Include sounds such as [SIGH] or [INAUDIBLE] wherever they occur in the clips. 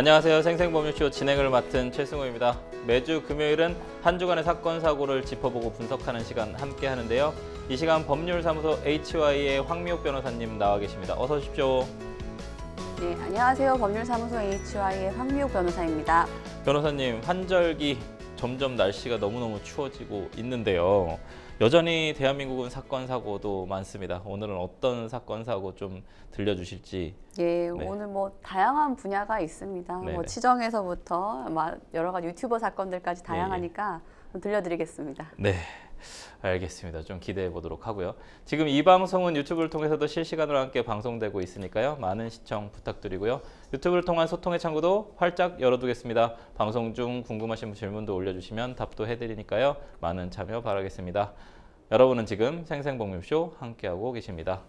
안녕하세요. 생생법률쇼 진행을 맡은 최승호입니다. 매주 금요일은 한 주간의 사건 사고를 짚어보고 분석하는 시간 함께 하는데요. 이 시간 법률사무소 HY의 황미옥 변호사님 나와 계십니다. 어서 오십시오. 네, 안녕하세요. 법률사무소 HY의 황미옥 변호사입니다. 변호사님, 환절기 점점 날씨가 너무너무 추워지고 있는데요. 여전히 대한민국은 사건 사고도 많습니다. 오늘은 어떤 사건 사고 좀 들려주실지. 예, 네. 오늘 뭐 다양한 분야가 있습니다. 뭐 네네. 뭐 치정에서부터 여러 가지 유튜버 사건들까지 예, 예. 다양하니까 예. 들려드리겠습니다. 네. 알겠습니다. 좀 기대해 보도록 하고요. 지금 이 방송은 유튜브를 통해서도 실시간으로 함께 방송되고 있으니까요. 많은 시청 부탁드리고요. 유튜브를 통한 소통의 창구도 활짝 열어두겠습니다. 방송 중 궁금하신 질문도 올려주시면 답도 해드리니까요. 많은 참여 바라겠습니다. 여러분은 지금 생생복립쇼 함께하고 계십니다.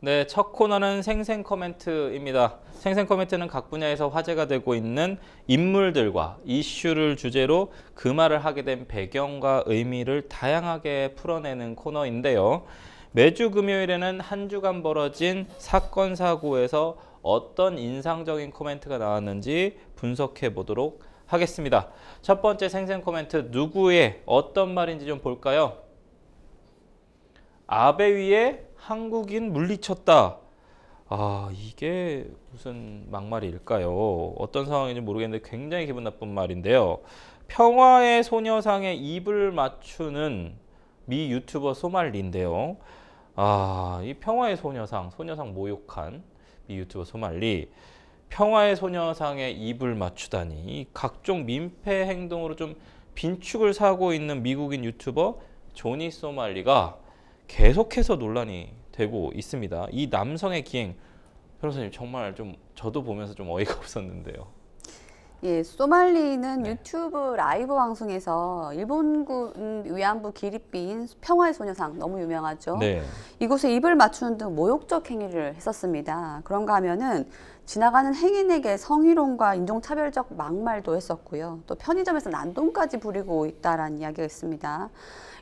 네, 첫 코너는 생생 커멘트입니다. 생생 커멘트는 각 분야에서 화제가 되고 있는 인물들과 이슈를 주제로 그 말을 하게 된 배경과 의미를 다양하게 풀어내는 코너인데요. 매주 금요일에는 한 주간 벌어진 사건 사고에서 어떤 인상적인 코멘트가 나왔는지 분석해 보도록 하겠습니다. 첫 번째 생생 코멘트 누구의 어떤 말인지 좀 볼까요? 아베 위에 한국인 물리쳤다. 아 이게 무슨 막말일까요? 어떤 상황인지 모르겠는데 굉장히 기분 나쁜 말인데요. 평화의 소녀상에 입을 맞추는 미 유튜버 소말리인데요. 아, 이 평화의 소녀상, 소녀상 모욕한 미 유튜버 소말리 평화의 소녀상에 입을 맞추다니 각종 민폐 행동으로 좀 빈축을 사고 있는 미국인 유튜버 조니 소말리가 계속해서 논란이 되고 있습니다. 이 남성의 기행 변호사님 정말 좀 저도 보면서 좀 어이가 없었는데요. 예, 소말리는 네. 유튜브 라이브 방송에서 일본군 위안부 기립비인 평화의 소녀상 너무 유명하죠. 네. 이곳에 입을 맞추는 등 모욕적 행위를 했었습니다. 그런가 하면은 지나가는 행인에게 성희롱과 인종차별적 막말도 했었고요. 또 편의점에서 난동까지 부리고 있다라는 이야기가 있습니다.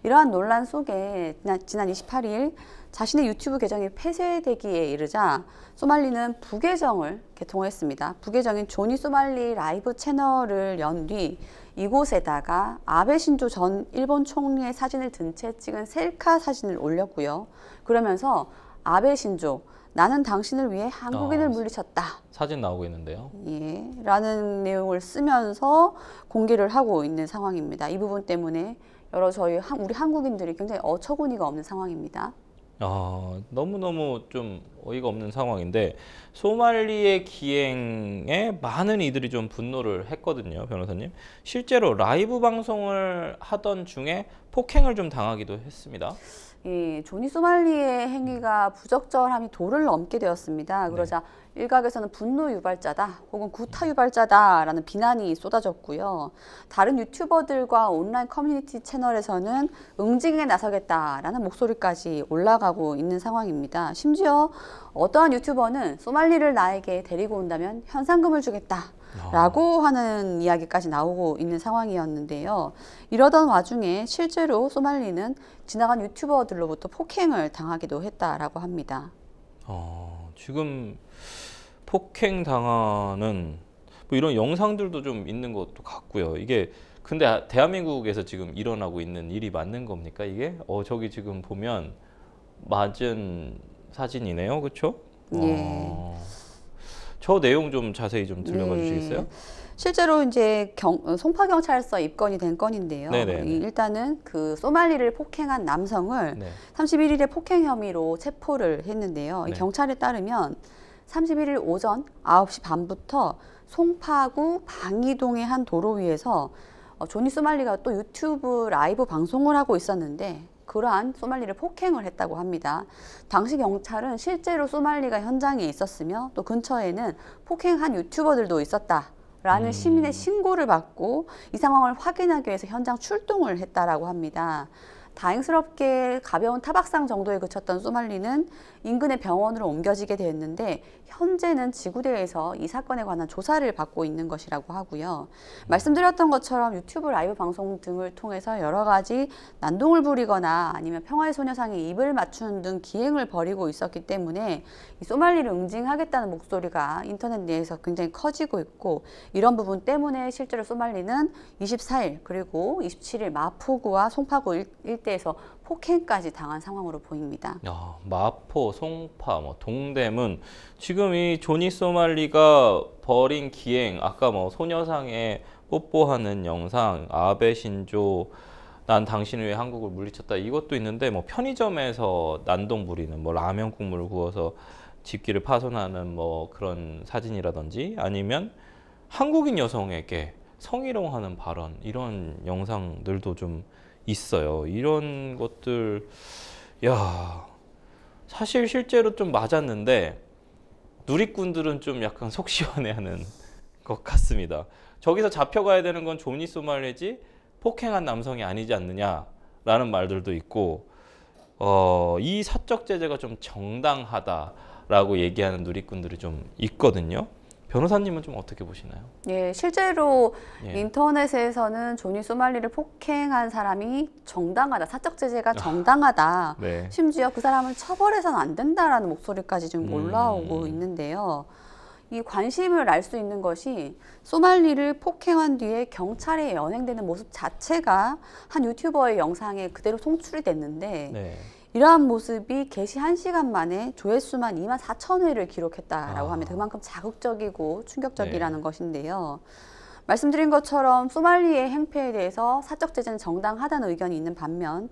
이러한 논란 속에 지난 28일 자신의 유튜브 계정이 폐쇄되기에 이르자 소말리는 부계정을 개통했습니다. 부계정인 조니 소말리 라이브 채널을 연 뒤 이곳에다가 아베 신조 전 일본 총리의 사진을 든 채 찍은 셀카 사진을 올렸고요. 그러면서 아베 신조 나는 당신을 위해 한국인을 아, 물리쳤다. 사진 나오고 있는데요. 예, 라는 내용을 쓰면서 공개를 하고 있는 상황입니다. 이 부분 때문에 여러 저희 우리 한국인들이 굉장히 어처구니가 없는 상황입니다. 아, 너무너무 좀 어이가 없는 상황인데 소말리의 기행에 많은 이들이 좀 분노를 했거든요, 변호사님. 실제로 라이브 방송을 하던 중에 폭행을 좀 당하기도 했습니다. 이 조니 소말리의 행위가 부적절함이 도를 넘게 되었습니다. 네. 그러자 네. 일각에서는 분노 유발자다 혹은 구타 유발자다라는 비난이 쏟아졌고요. 다른 유튜버들과 온라인 커뮤니티 채널에서는 응징에 나서겠다라는 목소리까지 올라가고 있는 상황입니다. 심지어 어떠한 유튜버는 소말리를 나에게 데리고 온다면 현상금을 주겠다 아. 라고 하는 이야기까지 나오고 있는 상황이었는데요. 이러던 와중에 실제로 소말리는 지나간 유튜버들로부터 폭행을 당하기도 했다라고 합니다. 어, 지금 폭행 당하는 뭐 이런 영상들도 좀 있는 것도 같고요. 이게 근데 아, 대한민국에서 지금 일어나고 있는 일이 맞는 겁니까 이게? 어 저기 지금 보면 맞은 사진이네요, 그렇죠? 예. 어... 저 내용 좀 자세히 좀 들려봐 주시겠어요? 네. 실제로 이제 경, 어, 송파경찰서 입건이 된 건인데요. 네네네. 일단은 그 소말리를 폭행한 남성을 네. 31일에 폭행 혐의로 체포를 했는데요. 네. 경찰에 따르면 31일 오전 9시 반부터 송파구 방이동의 한 도로 위에서 조니 어, 소말리가 또 유튜브 라이브 방송을 하고 있었는데 그러한 소말리를 폭행을 했다고 합니다. 당시 경찰은 실제로 소말리가 현장에 있었으며 또 근처에는 폭행한 유튜버들도 있었다. 라는 음. 시민의 신고를 받고 이 상황을 확인하기 위해서 현장 출동을 했다라고 합니다. 다행스럽게 가벼운 타박상 정도에 그쳤던 소말리는 인근의 병원으로 옮겨지게 되었는데 현재는 지구대에서 이 사건에 관한 조사를 받고 있는 것이라고 하고요. 말씀드렸던 것처럼 유튜브 라이브 방송 등을 통해서 여러 가지 난동을 부리거나 아니면 평화의 소녀상에 입을 맞추는 등 기행을 벌이고 있었기 때문에 소말리를 응징하겠다는 목소리가 인터넷 내에서 굉장히 커지고 있고 이런 부분 때문에 실제로 소말리는 24일 그리고 27일 마포구와 송파구 일대에서 폭행까지 당한 상황으로 보입니다. 야, 마포, 송파, 뭐 동대문 지금 이 조니 소말리가 벌인 기행 아까 뭐 소녀상에 뽀뽀하는 영상 아베 신조 난 당신을 위해 한국을 물리쳤다 이것도 있는데 뭐 편의점에서 난동 부리는 뭐 라면 국물을 구워서 집기를 파손하는 뭐 그런 사진이라든지 아니면 한국인 여성에게 성희롱하는 발언 이런 영상들도 좀 있어요. 이런 것들, 야 사실 실제로 좀 맞았는데 누리꾼들은 좀 약간 [LAUGHS] 속 시원해하는 것 같습니다. 저기서 잡혀가야 되는 건 조니 소말레지 폭행한 남성이 아니지 않느냐라는 말들도 있고 어, 이 사적 제재가 좀 정당하다라고 얘기하는 누리꾼들이 좀 있거든요. 변호사님은 좀 어떻게 보시나요? 예, 실제로 예. 인터넷에서는 조니 소말리를 폭행한 사람이 정당하다, 사적 제재가 아, 정당하다, 네. 심지어 그 사람을 처벌해서는 안 된다라는 목소리까지 지금 음. 올라오고 있는데요. 이 관심을 알 수 있는 것이 소말리를 폭행한 뒤에 경찰에 연행되는 모습 자체가 한 유튜버의 영상에 그대로 송출이 됐는데 네. 이러한 모습이 개시 한시간 만에 조회수만 2만 4천 회를 기록했다라고 아. 합니다. 그만큼 자극적이고 충격적이라는 네. 것인데요. 말씀드린 것처럼 소말리의 행패에 대해서 사적 제재는 정당하다는 의견이 있는 반면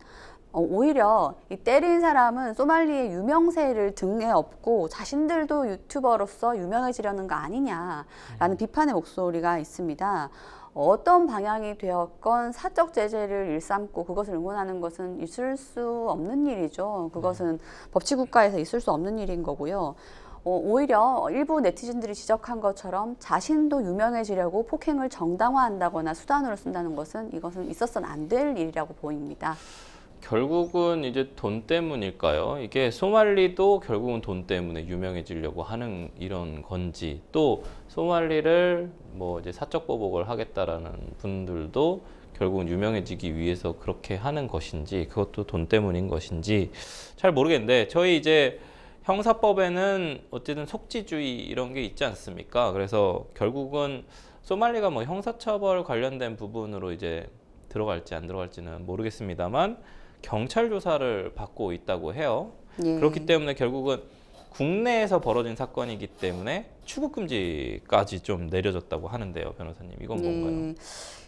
어, 오히려 이 때린 사람은 소말리의 유명세를 등에 업고 자신들도 유튜버로서 유명해지려는 거 아니냐라는 음. 비판의 목소리가 있습니다. 어떤 방향이 되었건 사적 제재를 일삼고 그것을 응원하는 것은 있을 수 없는 일이죠. 그것은 네. 법치 국가에서 있을 수 없는 일인 거고요. 어, 오히려 일부 네티즌들이 지적한 것처럼 자신도 유명해지려고 폭행을 정당화한다거나 수단으로 쓴다는 것은 이것은 있어서는 안될 일이라고 보입니다. 결국은 이제 돈 때문일까요? 이게 소말리도 결국은 돈 때문에 유명해지려고 하는 이런 건지 또 소말리를 뭐 이제 사적 보복을 하겠다라는 분들도 결국은 유명해지기 위해서 그렇게 하는 것인지 그것도 돈 때문인 것인지 잘 모르겠는데 저희 이제 형사법에는 어쨌든 속지주의 이런 게 있지 않습니까? 그래서 결국은 소말리가 뭐 형사처벌 관련된 부분으로 이제 들어갈지 안 들어갈지는 모르겠습니다만 경찰 조사를 받고 있다고 해요. 예. 그렇기 때문에 결국은 국내에서 벌어진 사건이기 때문에 추국 금지까지 좀 내려졌다고 하는데요, 변호사님 이건 네. 뭔가요?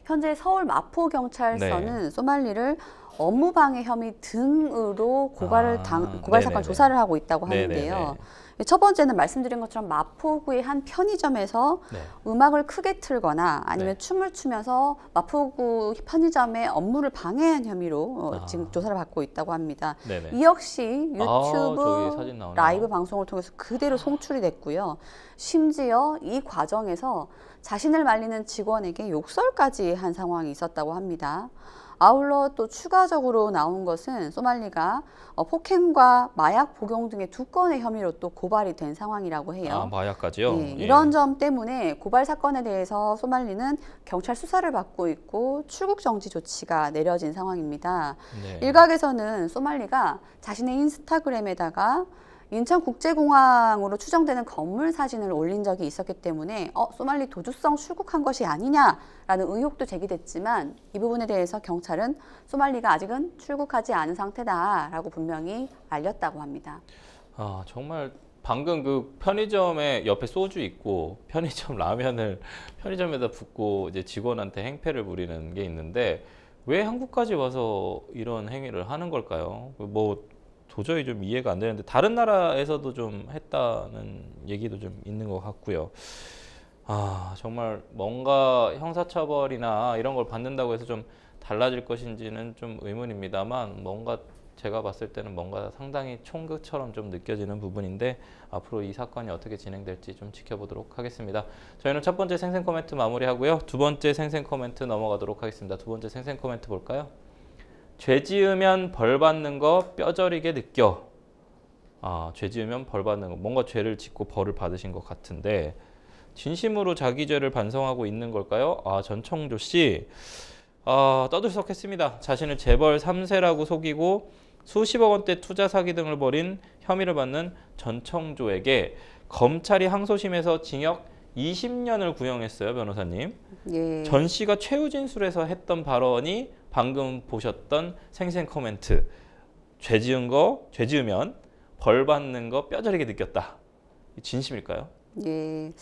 현재 서울 마포 경찰서는 네. 소말리를 업무방해 혐의 등으로 고발을 아, 당, 고발 사건 조사를 하고 있다고 네네네. 하는데요. 네, 첫 번째는 말씀드린 것처럼 마포구의 한 편의점에서 네. 음악을 크게 틀거나 아니면 네. 춤을 추면서 마포구 편의점의 업무를 방해한 혐의로 어, 아. 지금 조사를 받고 있다고 합니다. 네네. 이 역시 아, 유튜브 아, 라이브 방송을 통해서 그대로 아. 송출이 됐고요. 심지어 이 과정에서 자신을 말리는 직원에게 욕설까지 한 상황이 있었다고 합니다. 아울러 또 추가적으로 나온 것은 소말리가 어, 폭행과 마약 복용 등의 두 건의 혐의로 또 고발이 된 상황이라고 해요. 아, 마약까지요? 네, 이런 예. 점 때문에 고발 사건에 대해서 소말리는 경찰 수사를 받고 있고 출국 정지 조치가 내려진 상황입니다. 네. 일각에서는 소말리가 자신의 인스타그램에다가 인천국제공항으로 추정되는 건물 사진을 올린 적이 있었기 때문에 어, 소말리 도주성 출국한 것이 아니냐라는 의혹도 제기됐지만 이 부분에 대해서 경찰은 소말리가 아직은 출국하지 않은 상태다라고 분명히 알렸다고 합니다. 아 정말 방금 그 편의점에 옆에 소주 있고 [LAUGHS] 편의점 라면을 [LAUGHS] 편의점에다 붓고 이제 직원한테 행패를 부리는 게 있는데 왜 한국까지 와서 이런 행위를 하는 걸까요? 뭐 도저히 좀 이해가 안 되는데 다른 나라에서도 좀 했다는 얘기도 좀 있는 것 같고요. 아 정말 뭔가 형사처벌이나 이런 걸 받는다고 해서 좀 달라질 것인지는 좀 의문입니다만 뭔가 제가 봤을 때는 뭔가 상당히 총극처럼 좀 느껴지는 부분인데 앞으로 이 사건이 어떻게 진행될지 좀 지켜보도록 하겠습니다. 저희는 첫 번째 생생 코멘트 마무리하고요. 두 번째 생생 코멘트 넘어가도록 하겠습니다. 두 번째 생생 코멘트 볼까요? 죄 지으면 벌 받는 거 뼈저리게 느껴. 아, 죄 지으면 벌 받는 거. 뭔가 죄를 짓고 벌을 받으신 것 같은데 진심으로 자기 죄를 반성하고 있는 걸까요? 아, 전청조 씨. 아, 떠들썩했습니다. 자신을 재벌 3세라고 속이고 수십억 원대 투자 사기 등을 벌인 혐의를 받는 전청조에게 검찰이 항소심에서 징역 20년을 구형했어요, 변호사님. 예. 전 씨가 최우진술에서 했던 발언이 방금 보셨던 생생 코멘트 죄 지은 거, 죄 지으면 벌 받는 거 뼈저리게 느꼈다. 진심일까요? 예.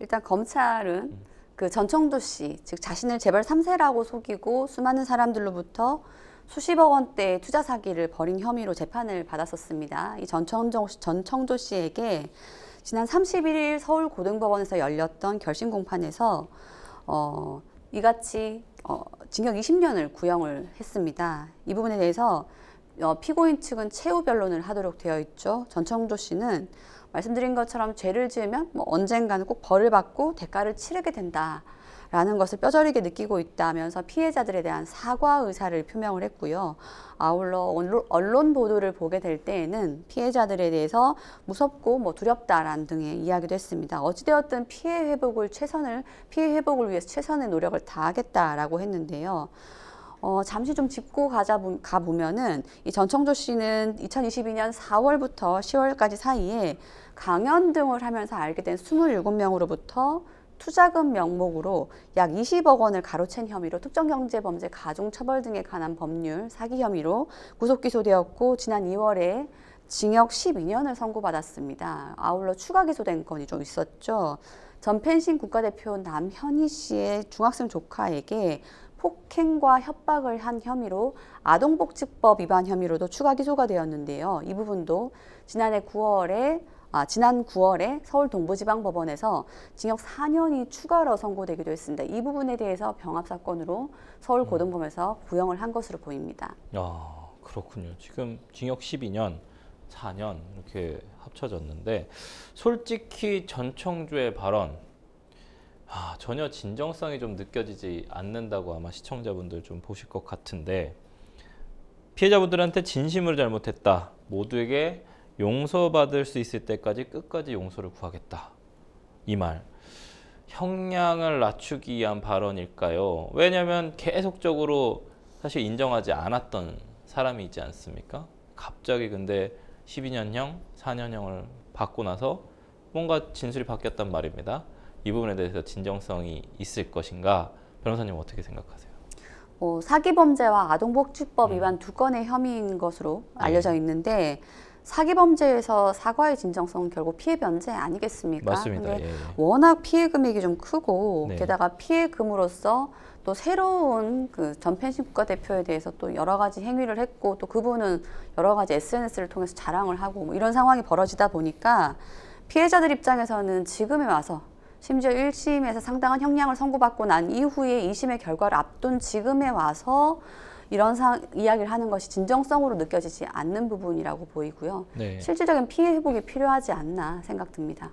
일단 검찰은 음. 그 전청도 씨, 즉 자신을 재벌 3세라고 속이고 수많은 사람들로부터 수십억 원대 투자 사기를 벌인 혐의로 재판을 받았었습니다. 이 전청정, 전청조 씨에게 지난 31일 서울고등법원에서 열렸던 결심 공판에서 어, 이같이 어, 징역 20년을 구형을 했습니다. 이 부분에 대해서 어, 피고인 측은 최후 변론을 하도록 되어 있죠. 전청조 씨는 말씀드린 것처럼 죄를 지으면 뭐 언젠가는 꼭 벌을 받고 대가를 치르게 된다. 라는 것을 뼈저리게 느끼고 있다면서 피해자들에 대한 사과 의사를 표명을 했고요. 아울러 언론 보도를 보게 될 때에는 피해자들에 대해서 무섭고 뭐 두렵다라는 등의 이야기도 했습니다. 어찌되었든 피해 회복을 최선을 피해 회복을 위해서 최선의 노력을 다하겠다라고 했는데요. 어, 잠시 좀 짚고 가자 가보면은 이 전청조 씨는 2022년 4월부터 10월까지 사이에 강연 등을 하면서 알게 된 27명으로부터 투자금 명목으로 약 20억 원을 가로챈 혐의로 특정경제범죄 가중처벌 등에 관한 법률 사기 혐의로 구속 기소되었고 지난 2월에 징역 12년을 선고받았습니다. 아울러 추가 기소된 건이 좀 있었죠. 전 펜싱 국가대표 남현희 씨의 중학생 조카에게 폭행과 협박을 한 혐의로 아동복지법 위반 혐의로도 추가 기소가 되었는데요. 이 부분도 지난해 9월에 아, 지난 9월에 서울 동부지방법원에서 징역 4년이 추가로 선고되기도 했습니다. 이 부분에 대해서 병합 사건으로 서울 음. 고등법에서 구형을 한 것으로 보입니다. 아 그렇군요. 지금 징역 12년, 4년 이렇게 합쳐졌는데 솔직히 전청주의 발언 아, 전혀 진정성이 좀 느껴지지 않는다고 아마 시청자분들 좀 보실 것 같은데 피해자분들한테 진심으로 잘못했다 모두에게 용서받을 수 있을 때까지 끝까지 용서를 구하겠다. 이 말. 형량을 낮추기 위한 발언일까요? 왜냐면 계속적으로 사실 인정하지 않았던 사람이 있지 않습니까? 갑자기 근데 12년형, 4년형을 받고 나서 뭔가 진술이 바뀌었단 말입니다. 이 부분에 대해서 진정성이 있을 것인가? 변호사님 어떻게 생각하세요? 어, 사기 범죄와 아동복지법 음. 위반 두 건의 혐의인 것으로 네. 알려져 있는데 음. 사기 범죄에서 사과의 진정성은 결국 피해 변제 아니겠습니까? 맞습니다. 예, 예. 워낙 피해 금액이 좀 크고 네. 게다가 피해금으로써 또 새로운 그 전펜신 국가대표에 대해서 또 여러 가지 행위를 했고 또 그분은 여러 가지 SNS를 통해서 자랑을 하고 뭐 이런 상황이 벌어지다 보니까 피해자들 입장에서는 지금에 와서 심지어 1심에서 상당한 형량을 선고받고 난 이후에 2심의 결과를 앞둔 지금에 와서 이런 상, 이야기를 하는 것이 진정성으로 느껴지지 않는 부분이라고 보이고요. 네. 실질적인 피해 회복이 필요하지 않나 생각 됩니다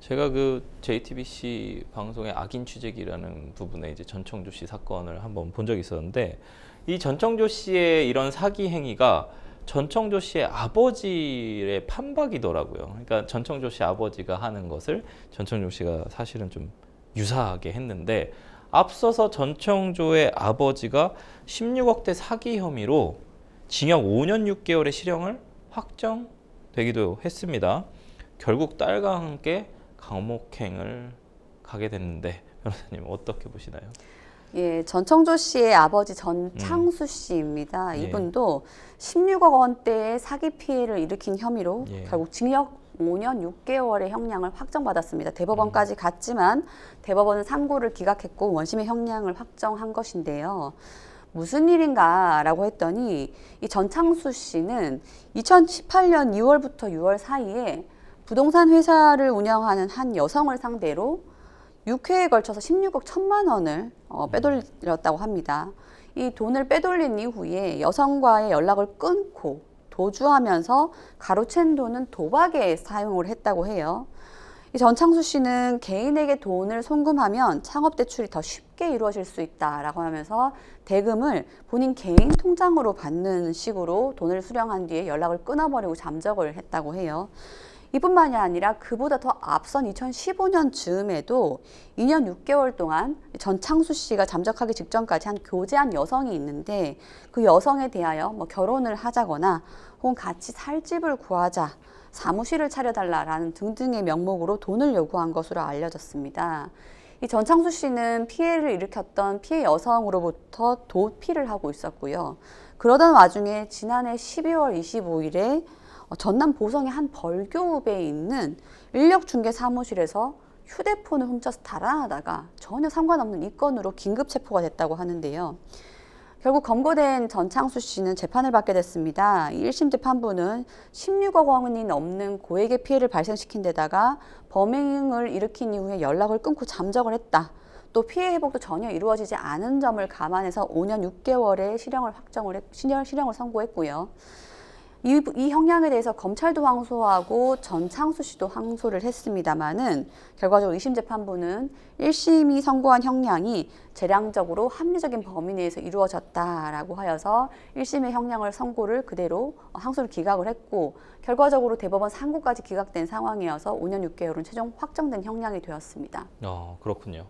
제가 그 JTBC 방송의 악인 취재기라는 부분에 이제 전청조 씨 사건을 한번 본 적이 있었는데 이 전청조 씨의 이런 사기 행위가 전청조 씨의 아버지의 판박이더라고요. 그러니까 전청조 씨 아버지가 하는 것을 전청조 씨가 사실은 좀 유사하게 했는데 앞서서 전청조의 아버지가 16억대 사기 혐의로 징역 5년 6개월의 실형을 확정되기도 했습니다. 결국 딸과 함께 강목행을 가게 됐는데 변호사님 어떻게 보시나요? 예, 전청조 씨의 아버지 전창수 음. 씨입니다. 예. 이분도 예. 16억 원대의 사기 피해를 일으킨 혐의로 예. 결국 징역 5년 6개월의 형량을 확정받았습니다. 대법원까지 음. 갔지만 대법원은 상고를 기각했고 원심의 형량을 확정한 것인데요. 무슨 일인가라고 했더니 이 전창수 씨는 2018년 2월부터 6월 사이에 부동산 회사를 운영하는 한 여성을 상대로 6회에 걸쳐서 16억 1천만 원을 어, 음. 빼돌렸다고 합니다. 이 돈을 빼돌린 이후에 여성과의 연락을 끊고 도주하면서 가로챈 돈은 도박에 사용을 했다고 해요. 전창수 씨는 개인에게 돈을 송금하면 창업 대출이 더 쉽게 이루어질 수 있다라고 하면서 대금을 본인 개인 통장으로 받는 식으로 돈을 수령한 뒤에 연락을 끊어버리고 잠적을 했다고 해요. 이뿐만이 아니라 그보다 더 앞선 2015년 즈음에도 2년 6개월 동안 전창수 씨가 잠적하기 직전까지 한 교제한 여성이 있는데 그 여성에 대하여 뭐 결혼을 하자거나 혹은 같이 살 집을 구하자 사무실을 차려달라라는 등등의 명목으로 돈을 요구한 것으로 알려졌습니다. 이 전창수 씨는 피해를 일으켰던 피해 여성으로부터 도피를 하고 있었고요. 그러던 와중에 지난해 12월 25일에 어, 전남 보성의 한 벌교읍에 있는 인력중개 사무실에서 휴대폰을 훔쳐서 달아나다가 전혀 상관없는 이건으로 긴급 체포가 됐다고 하는데요. 결국 검거된 전창수 씨는 재판을 받게 됐습니다. 1심 재판부는 16억 원이 넘는 고액의 피해를 발생시킨 데다가 범행을 일으킨 이후에 연락을 끊고 잠적을 했다. 또 피해 회복도 전혀 이루어지지 않은 점을 감안해서 5년 6개월의 실형을 확정을 실형을 선고했고요. 이, 이 형량에 대해서 검찰도 항소하고 전창수 씨도 항소를 했습니다마는 결과적으로 2심 재판부는 1심이 선고한 형량이 재량적으로 합리적인 범위 내에서 이루어졌다라고 하여서 1심의 형량을 선고를 그대로 항소를 기각을 했고 결과적으로 대법원 상고까지 기각된 상황이어서 5년 6개월은 최종 확정된 형량이 되었습니다. 어, 그렇군요.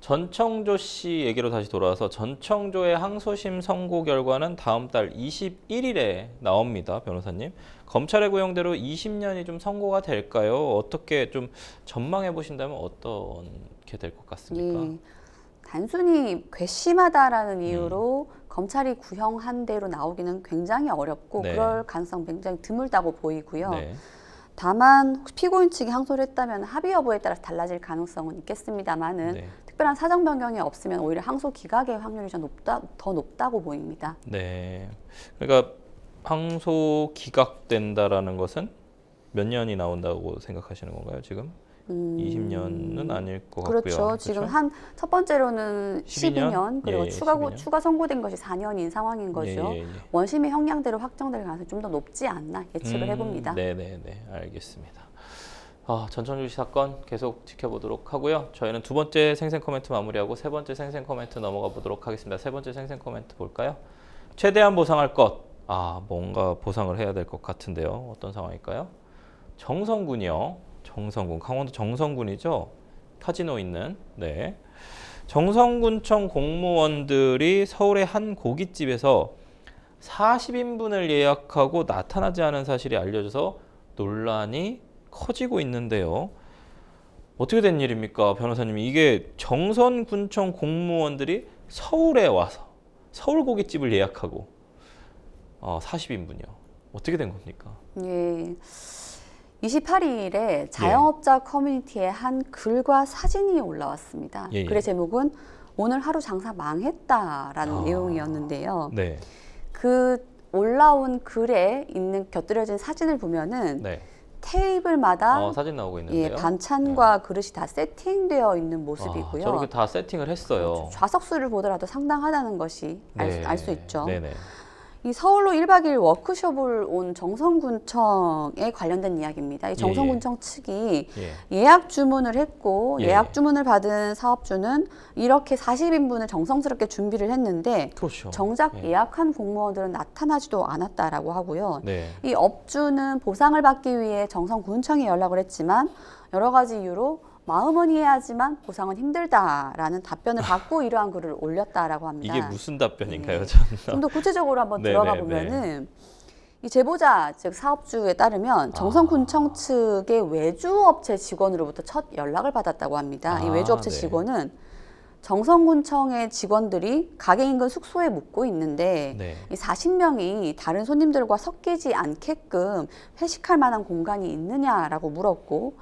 전청조 씨 얘기로 다시 돌아와서 전청조의 항소심 선고 결과는 다음 달 21일에 나옵니다. 변호사님. 검찰의 구형대로 20년이 좀 선고가 될까요? 어떻게 좀 전망해 보신다면 어떻게 될 것 같습니까? 예, 단순히 괘씸하다라는 음. 이유로 음. 검찰이 구형한 대로 나오기는 굉장히 어렵고 네. 그럴 가능성 굉장히 드물다고 보이고요. 네. 다만 혹시 피고인 측이 항소를 했다면 합의 여부에 따라 달라질 가능성은 있겠습니다만은 네. 특별한 사정 변경이 없으면 오히려 항소 기각의 확률이 좀 높다, 더 높다고 보입니다. 네. 그러니까 항소 기각된다라는 것은 몇 년이 나온다고 생각하시는 건가요, 지금? 음... 20년은 아닐 것 같고요. 그렇죠. 그렇죠? 지금 한 첫 번째로는 12년, 12년 예, 그리고 예, 추가 12년. 추가 선고된 것이 4년인 상황인 거죠. 예, 예, 예. 원심이 형량대로 확정될 가능성이 좀 더 높지 않나 예측을 음, 해봅니다. 네, 네, 네, 알겠습니다. 아, 어, 전천주시 사건 계속 지켜보도록 하고요. 저희는 두 번째 생생 코멘트 마무리하고 세 번째 생생 코멘트 넘어가 보도록 하겠습니다. 세 번째 생생 코멘트 볼까요? 최대한 보상할 것. 아, 뭔가 보상을 해야 될 것 같은데요. 어떤 상황일까요? 정성군이요. 정성군. 강원도 정성군이죠. 카지노 있는. 네. 정성군청 공무원들이 서울의 한 고깃집에서 40인분을 예약하고 나타나지 않은 사실이 알려져서 논란이 커지고 있는데요. 어떻게 된 일입니까, 변호사님? 이게 정선 군청 공무원들이 서울에 와서 서울 고깃집을 예약하고 어, 40인분이요. 어떻게 된 겁니까? 예. 28일에 자영업자 예. 커뮤니티에 한 글과 사진이 올라왔습니다. 예예. 예. 글의 제목은 오늘 하루 장사 망했다라는 아, 내용이었는데요. 네. 그 올라온 글에 있는 곁들여진 사진을 보면은 네. 테이블마다 어, 사진 나오고 예, 있는데요. 예, 반찬과 음. 그릇이 다 세팅되어 있는 아, 모습이고요. 아, 저렇게 다 세팅을 했어요. 어, 좌석 수를 보더라도 상당하다는 것이 알수 네. 있죠. 네네. 이 서울로 1박 2일 워크숍을 온 정성군청에 관련된 이야기입니다. 이 예, 정성군청 예. 측이 예. 약 주문을 했고 예. 약 주문을 받은 사업주는 이렇게 40인분을 정성스럽게 준비를 했는데 그렇죠. 정작 예. 약한 공무원들은 나타나지도 않았다라고 하고요. 네. 이 업주는 보상을 받기 위해 정성군청에 연락을 했지만 여러 가지 이유로 마음은 이해하지만 보상은 힘들다라는 답변을 받고 아. 이러한 글을 올렸다라고 합니다. 이게 무슨 답변인가요? 네. 좀더 구체적으로 한번 네, 들어가 네, 네. 보면은 이 제보자 즉 사업주에 따르면 아. 정성군청 측의 외주업체 직원으로부터 첫 연락을 받았다고 합니다. 이 아, 외주업체 네. 직원은 정성군청의 직원들이 가게 인근 숙소에 묵고 있는데 네. 이 40명이 다른 손님들과 섞이지 않게끔 회식할 만한 공간이 있느냐라고 물었고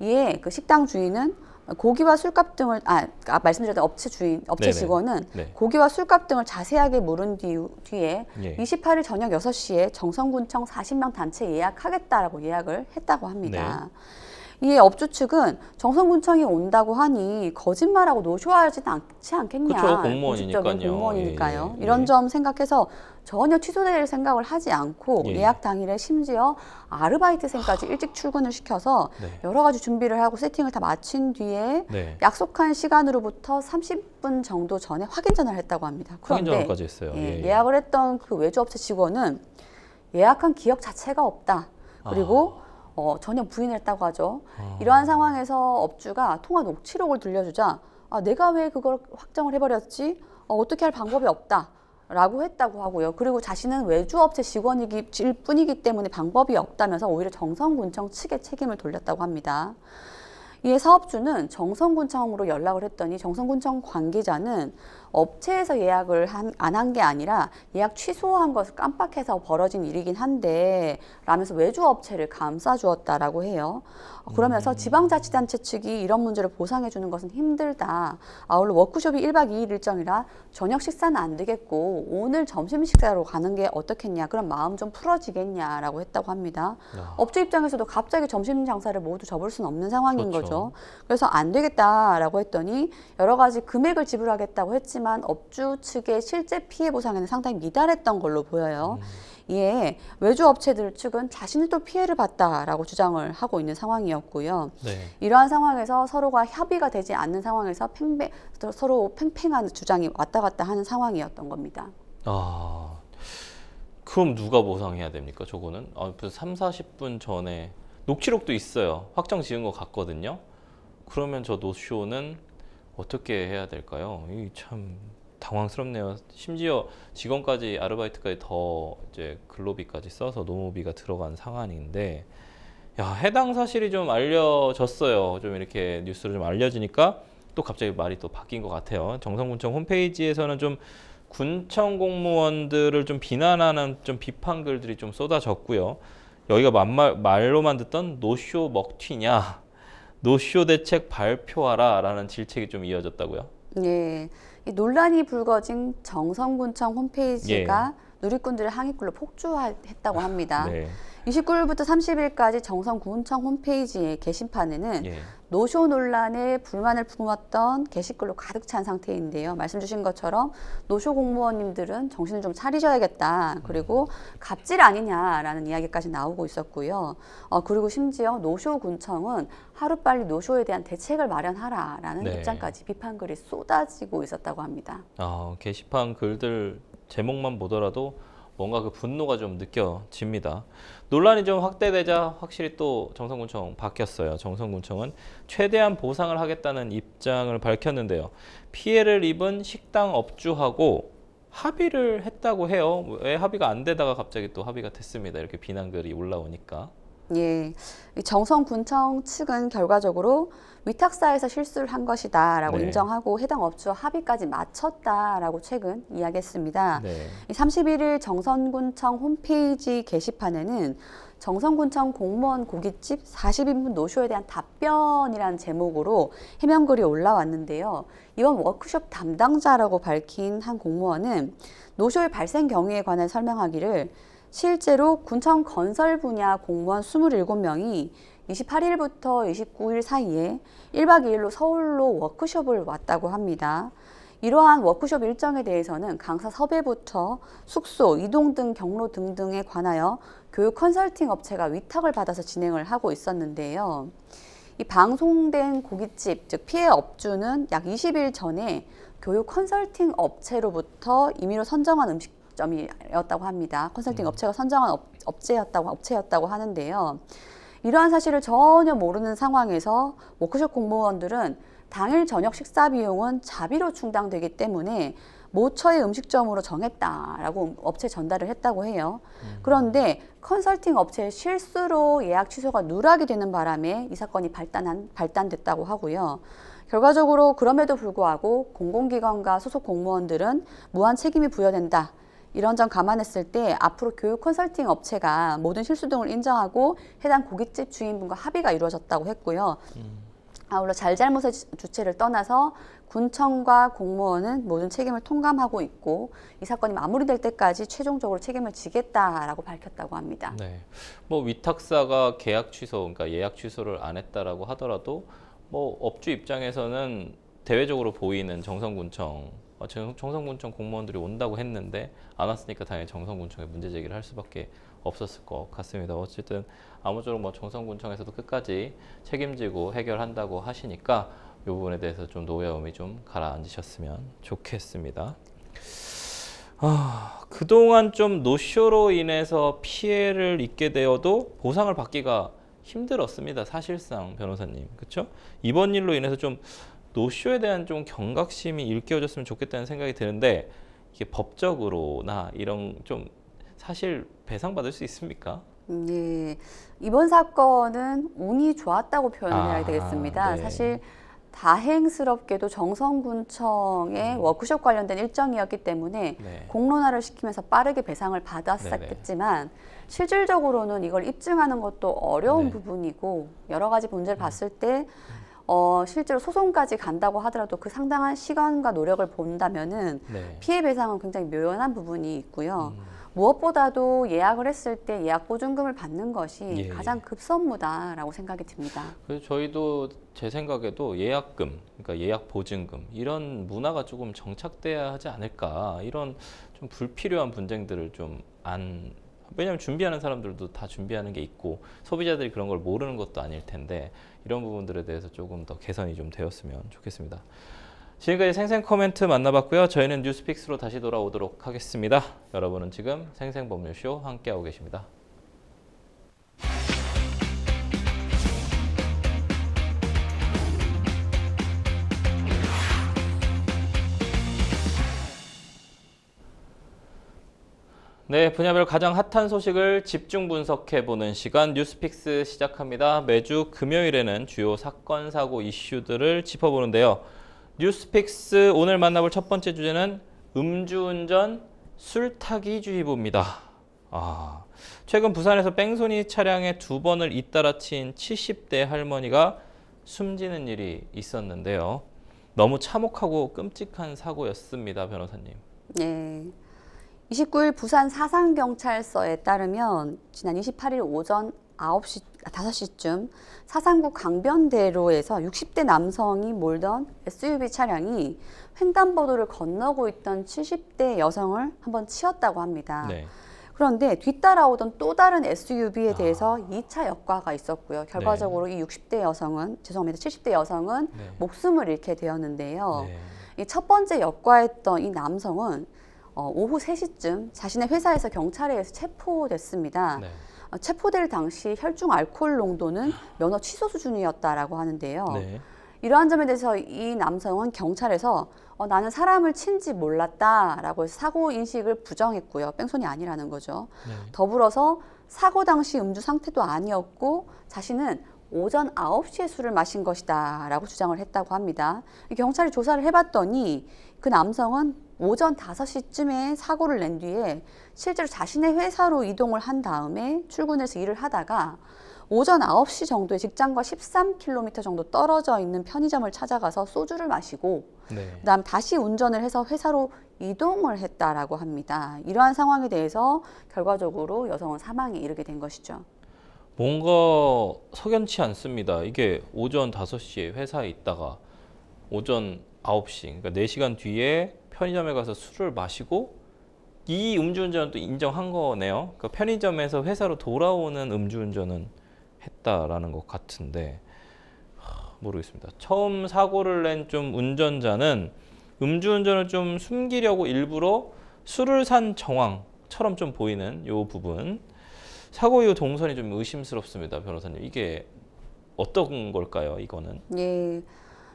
네. 이에 그 식당 주인은 고기와 술값 등을 아, 아 말씀드렸던 업체 주인 업체 네네. 직원은 네. 고기와 술값 등을 자세하게 물은 뒤, 뒤에 예. 28일 저녁 6시에 정성군청 40명 단체 예약하겠다라고 예약을 했다고 합니다. 네. 이에 업주 측은 정선군청이 온다고 하니 거짓말하고 노쇼하지 않지 않겠냐. 그렇죠. 공무원이니까요. 공무원이니까요. 예, 예, 이런 점 생각해서 전혀 취소될 생각을 하지 않고 예. 예약 당일에 심지어 아르바이트생까지 하... 일찍 출근을 시켜서 네. 여러 가지 준비를 하고 세팅을 다 마친 뒤에 네. 약속한 시간으로부터 30분 정도 전에 확인 전화를 했다고 합니다. 그런데 확인 전까지 했어요. 예, 예, 예, 예약을 했던 그 외주업체 직원은 예약한 기억 자체가 없다. 그리고 아... 어, 전혀 부인했다고 하죠. 아. 이러한 상황에서 업주가 통화 녹취록을 들려주자 아, 내가 왜 그걸 확정을 해버렸지? 어, 어떻게 할 방법이 없다. 라고 했다고 하고요. 그리고 자신은 외주업체 직원이 뿐이기 때문에 방법이 없다면서 오히려 정선군청 측에 책임을 돌렸다고 합니다. 이에 사업주는 정선군청으로 연락을 했더니 정선군청 관계자는 업체에서 예약을 안 한 게 아니라 예약 취소한 것을 깜빡해서 벌어진 일이긴 한데 라면서 외주 업체를 감싸주었다라고 해요. 그러면서 음. 지방자치단체 측이 이런 문제를 보상해 주는 것은 힘들다. 아울러 워크숍이 1박 2일 일정이라 저녁 식사는 안 되겠고 오늘 점심 식사로 가는 게 어떻겠냐. 그럼 마음 좀 풀어지겠냐라고 했다고 합니다. 업체 입장에서도 갑자기 점심 장사를 모두 접을 수는 없는 상황인 그렇죠. 거죠. 거죠. 그렇죠. 그렇죠. 그래서 안 되겠다라고 했더니 여러 가지 금액을 지불하겠다고 했지만 업주 측의 실제 피해 보상에는 상당히 미달했던 걸로 보여요. 음. 이에 예, 외주 업체들 측은 자신이 또 피해를 봤다라고 주장을 하고 있는 상황이었고요. 네. 이러한 상황에서 서로가 협의가 되지 않는 상황에서 팽배, 서로 팽팽한 주장이 왔다 갔다 하는 상황이었던 겁니다. 아, 그럼 누가 보상해야 됩니까? 저거는 아, 3, 40분 전에 녹취록도 있어요. 확정 지은 것 같거든요. 그러면 저 노쇼는 어떻게 해야 될까요? 참 당황스럽네요. 심지어 직원까지 아르바이트까지 더 이제 근로비까지 써서 노무비가 들어간 상황인데 야, 해당 사실이 좀 알려졌어요. 좀 이렇게 뉴스로 좀 알려지니까 또 갑자기 말이 또 바뀐 것 같아요. 정성군청 홈페이지에서는 좀 군청 공무원들을 좀 비난하는 좀 비판글들이 좀 쏟아졌고요. 여기가 말 말로만 듣던 노쇼 먹튀냐 노쇼 대책 발표하라 라는 질책이 좀 이어졌다고요. 예, 논란이 불거진 정성군청 홈페이지가 예. 누리꾼들의 항의글로 폭주했다고 합니다. 네. 29일부터 30일까지 정성군청 홈페이지의 게시판에는 예. 노쇼 논란에 불만을 품었던 게시글로 가득 찬 상태인데요. 말씀 주신 것처럼 노쇼 공무원님들은 정신을 좀 차리셔야겠다. 그리고 갑질 아니냐라는 이야기까지 나오고 있었고요. 어, 그리고 심지어 노쇼 군청은 하루빨리 노쇼에 대한 대책을 마련하라라는 네. 입장까지 비판글이 쏟아지고 있었다고 합니다. 아, 게시판 글들 제목만 보더라도 뭔가 그 분노가 좀 느껴집니다. 논란이 좀 확대되자 확실히 또 정성군청 바뀌었어요. 정성군청은 최대한 보상을 하겠다는 입장을 밝혔는데요. 피해를 입은 식당 업주하고 합의를 했다고 해요. 왜 합의가 안 되다가 갑자기 또 합의가 됐습니다. 이렇게 비난글이 올라오니까. 예, 정성군청 측은 결과적으로 위탁사에서 실수를 한 것이다라고 네. 인정하고 해당 업주와 합의까지 마쳤다라고 최근 이야기했습니다. 네. 31일 정선군청 홈페이지 게시판에는 정선군청 공무원 고깃집 40인분 노쇼에 대한 답변이라는 제목으로 해명글이 올라왔는데요. 이번 워크숍 담당자라고 밝힌 한 공무원은 노쇼의 발생 경위에 관해 설명하기를 실제로 군청 건설 분야 공무원 27명이 28일부터 29일 사이에 1박 2일로 서울로 워크숍을 왔다고 합니다. 이러한 워크숍 일정에 대해서는 강사 섭외부터 숙소, 이동 등 경로 등등에 관하여 교육 컨설팅 업체가 위탁을 받아서 진행을 하고 있었는데요. 이 방송된 고깃집, 즉 피해 업주는 약 20일 전에 교육 컨설팅 업체로부터 임의로 선정한 음식점이었다고 합니다. 컨설팅 음. 업체가 선정한 업, 업체였다고 업체였다고 하는데요. 이러한 사실을 전혀 모르는 상황에서 워크숍 공무원들은 당일 저녁 식사 비용은 자비로 충당되기 때문에 모처의 음식점으로 정했다라고 업체 전달을 했다고 해요. 음. 그런데 컨설팅 업체의 실수로 예약 취소가 누락이 되는 바람에 이 사건이 발단한, 발단됐다고 하고요. 결과적으로 그럼에도 불구하고 공공기관과 소속 공무원들은 무한 책임이 부여된다. 이런 점 감안했을 때 앞으로 교육 컨설팅 업체가 모든 실수 등을 인정하고 해당 고깃집 주인분과 합의가 이루어졌다고 했고요. 음. 아울러 잘잘못의 주체를 떠나서 군청과 공무원은 모든 책임을 통감하고 있고 이 사건이 마무리될 때까지 최종적으로 책임을 지겠다라고 밝혔다고 합니다. 네, 뭐 위탁사가 계약 취소, 그러니까 예약 취소를 안 했다라고 하더라도 뭐 업주 입장에서는 대외적으로 보이는 정성군청 어, 정성군청 공무원들이 온다고 했는데 안 왔으니까 당연히 정성군청에 문제 제기를 할 수밖에 없었을 것 같습니다. 어쨌든 아무쪼록 뭐 정성군청에서도 끝까지 책임지고 해결한다고 하시니까 이 부분에 대해서 좀 노여움이 좀 가라앉으셨으면 좋겠습니다. 아, 그동안 좀 노쇼로 인해서 피해를 입게 되어도 보상을 받기가 힘들었습니다. 사실상 변호사님. 그렇죠? 이번 일로 인해서 좀 노쇼에 대한 좀 경각심이 일깨워졌으면 좋겠다는 생각이 드는데 이게 법적으로나 이런 좀 사실 배상받을 수 있습니까? 네. 이번 사건은 운이 좋았다고 표현해야 아, 되겠습니다. 네. 사실 다행스럽게도 정성군청의 음. 워크숍 관련된 일정이었기 때문에 네. 공론화를 시키면서 빠르게 배상을 받았었겠지만 네네. 네. 실질적으로는 이걸 입증하는 것도 어려운 네. 부분이고 여러 가지 문제를 음. 봤을 때 음. 어, 실제로 소송까지 간다고 하더라도 그 상당한 시간과 노력을 본다면은 네. 피해 배상은 굉장히 묘연한 부분이 있고요. 음. 무엇보다도 예약을 했을 때 예약 보증금을 받는 것이 예. 가장 급선무다라고 생각이 듭니다. 그래서 저희도 제 생각에도 예약금, 그러니까 예약 보증금 이런 문화가 조금 정착돼야 하지 않을까 이런 좀 불필요한 분쟁들을 좀 안 왜냐하면 준비하는 사람들도 다 준비하는 게 있고 소비자들이 그런 걸 모르는 것도 아닐 텐데 이런 부분들에 대해서 조금 더 개선이 좀 되었으면 좋겠습니다. 지금까지 생생 코멘트 만나봤고요. 저희는 뉴스픽스로 다시 돌아오도록 하겠습니다. 여러분은 지금 생생법률쇼 함께하고 계십니다. 네, 분야별 가장 핫한 소식을 집중 분석해보는 시간 뉴스픽스 시작합니다. 매주 금요일에는 주요 사건, 사고, 이슈들을 짚어보는데요. 뉴스픽스 오늘 만나볼 첫 번째 주제는 음주운전 술 타기 주의보입니다. 아, 최근 부산에서 뺑소니 차량에 두 번을 잇따라 친 70대 할머니가 숨지는 일이 있었는데요. 너무 참혹하고 끔찍한 사고였습니다, 변호사님. 네. 29일 부산 사상경찰서에 따르면 지난 28일 오전 9시, 5시쯤 아, 사상구 강변대로에서 60대 남성이 몰던 SUV 차량이 횡단보도를 건너고 있던 70대 여성을 한번 치었다고 합니다. 네. 그런데 뒤따라오던 또 다른 SUV에 아. 대해서 아. 2차 역과가 있었고요. 네. 결과적으로 네. 이 60대 여성은 죄송합니다. 70대 여성은 네. 목숨을 잃게 되었는데요. 네. 이첫 번째 역과했던 이 남성은 어, 오후 3시쯤 자신의 회사에서 경찰에 의해서 체포됐습니다. 네. 어, 체포될 당시 혈중 알코올 농도는 면허 취소 수준이었다라고 하는데요. 네. 이러한 점에 대해서 이 남성은 경찰에서 어, 나는 사람을 친지 몰랐다라고 해서 사고 인식을 부정했고요. 뺑소니 아니라는 거죠. 네. 더불어서 사고 당시 음주 상태도 아니었고 자신은 오전 9시에 술을 마신 것이다라고 주장을 했다고 합니다. 경찰이 조사를 해봤더니 그 남성은 오전 5시쯤에 사고를 낸 뒤에 실제로 자신의 회사로 이동을 한 다음에 출근해서 일을 하다가 오전 9시 정도에 직장과 13km 정도 떨어져 있는 편의점을 찾아가서 소주를 마시고 네. 그다음 다시 운전을 해서 회사로 이동을 했다라고 합니다. 이러한 상황에 대해서 결과적으로 여성은 사망에 이르게 된 것이죠. 뭔가 석연치 않습니다. 이게 오전 5시에 회사에 있다가 오전 9시, 그러니까 4시간 뒤에 편의점에 가서 술을 마시고 이 음주운전은 또 인정한 거네요. 그러니까 편의점에서 회사로 돌아오는 음주운전은 했다라는 것 같은데 모르겠습니다. 처음 사고를 낸 좀 운전자는 음주운전을 좀 숨기려고 일부러 술을 산 정황처럼 좀 보이는 요 부분 사고 이후 동선이 좀 의심스럽습니다, 변호사님. 이게 어떤 걸까요, 이거는? 예.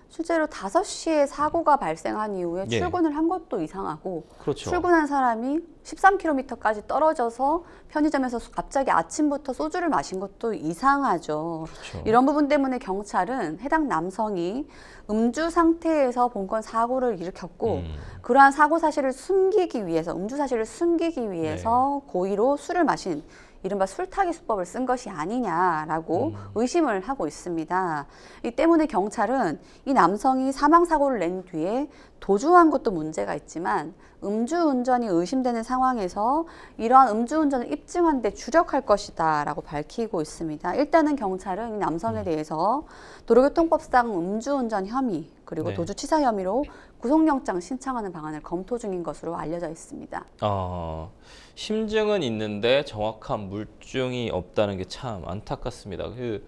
실제로 다섯 시에 사고가 발생한 이후에 예. 출근을 한 것도 이상하고 그렇죠. 출근한 사람이 13km까지 떨어져서 편의점에서 갑자기 아침부터 소주를 마신 것도 이상하죠. 그렇죠. 이런 부분 때문에 경찰은 해당 남성이 음주 상태에서 본건 사고를 일으켰고 음. 그러한 사고 사실을 숨기기 위해서 음주 사실을 숨기기 위해서 네. 고의로 술을 마신 이른바 술타기 수법을 쓴 것이 아니냐라고 음. 의심을 하고 있습니다. 이 때문에 경찰은 이 남성이 사망 사고를 낸 뒤에 도주한 것도 문제가 있지만 음주운전이 의심되는 상황에서 이러한 음주운전을 입증하는 데 주력할 것이다 라고 밝히고 있습니다. 일단은 경찰은 이 남성에 음. 대해서 도로교통법상 음주운전 혐의 그리고 네. 도주치사 혐의로 구속영장 신청하는 방안을 검토 중인 것으로 알려져 있습니다. 어, 심증은 있는데 정확한 물증이 없다는 게 참 안타깝습니다. 그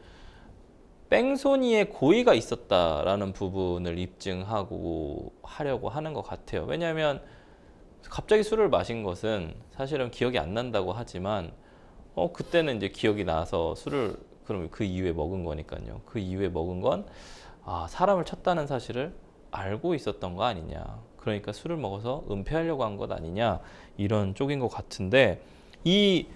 뺑소니의 고의가 있었다라는 부분을 입증하고 하려고 하는 것 같아요. 왜냐하면 갑자기 술을 마신 것은 사실은 기억이 안 난다고 하지만 어 그때는 이제 기억이 나서 술을 그럼 그 이후에 먹은 거니까요. 그 이후에 먹은 건 아, 사람을 쳤다는 사실을 알고 있었던 거 아니냐. 그러니까 술을 먹어서 은폐하려고 한 것 아니냐. 이런 쪽인 것 같은데 이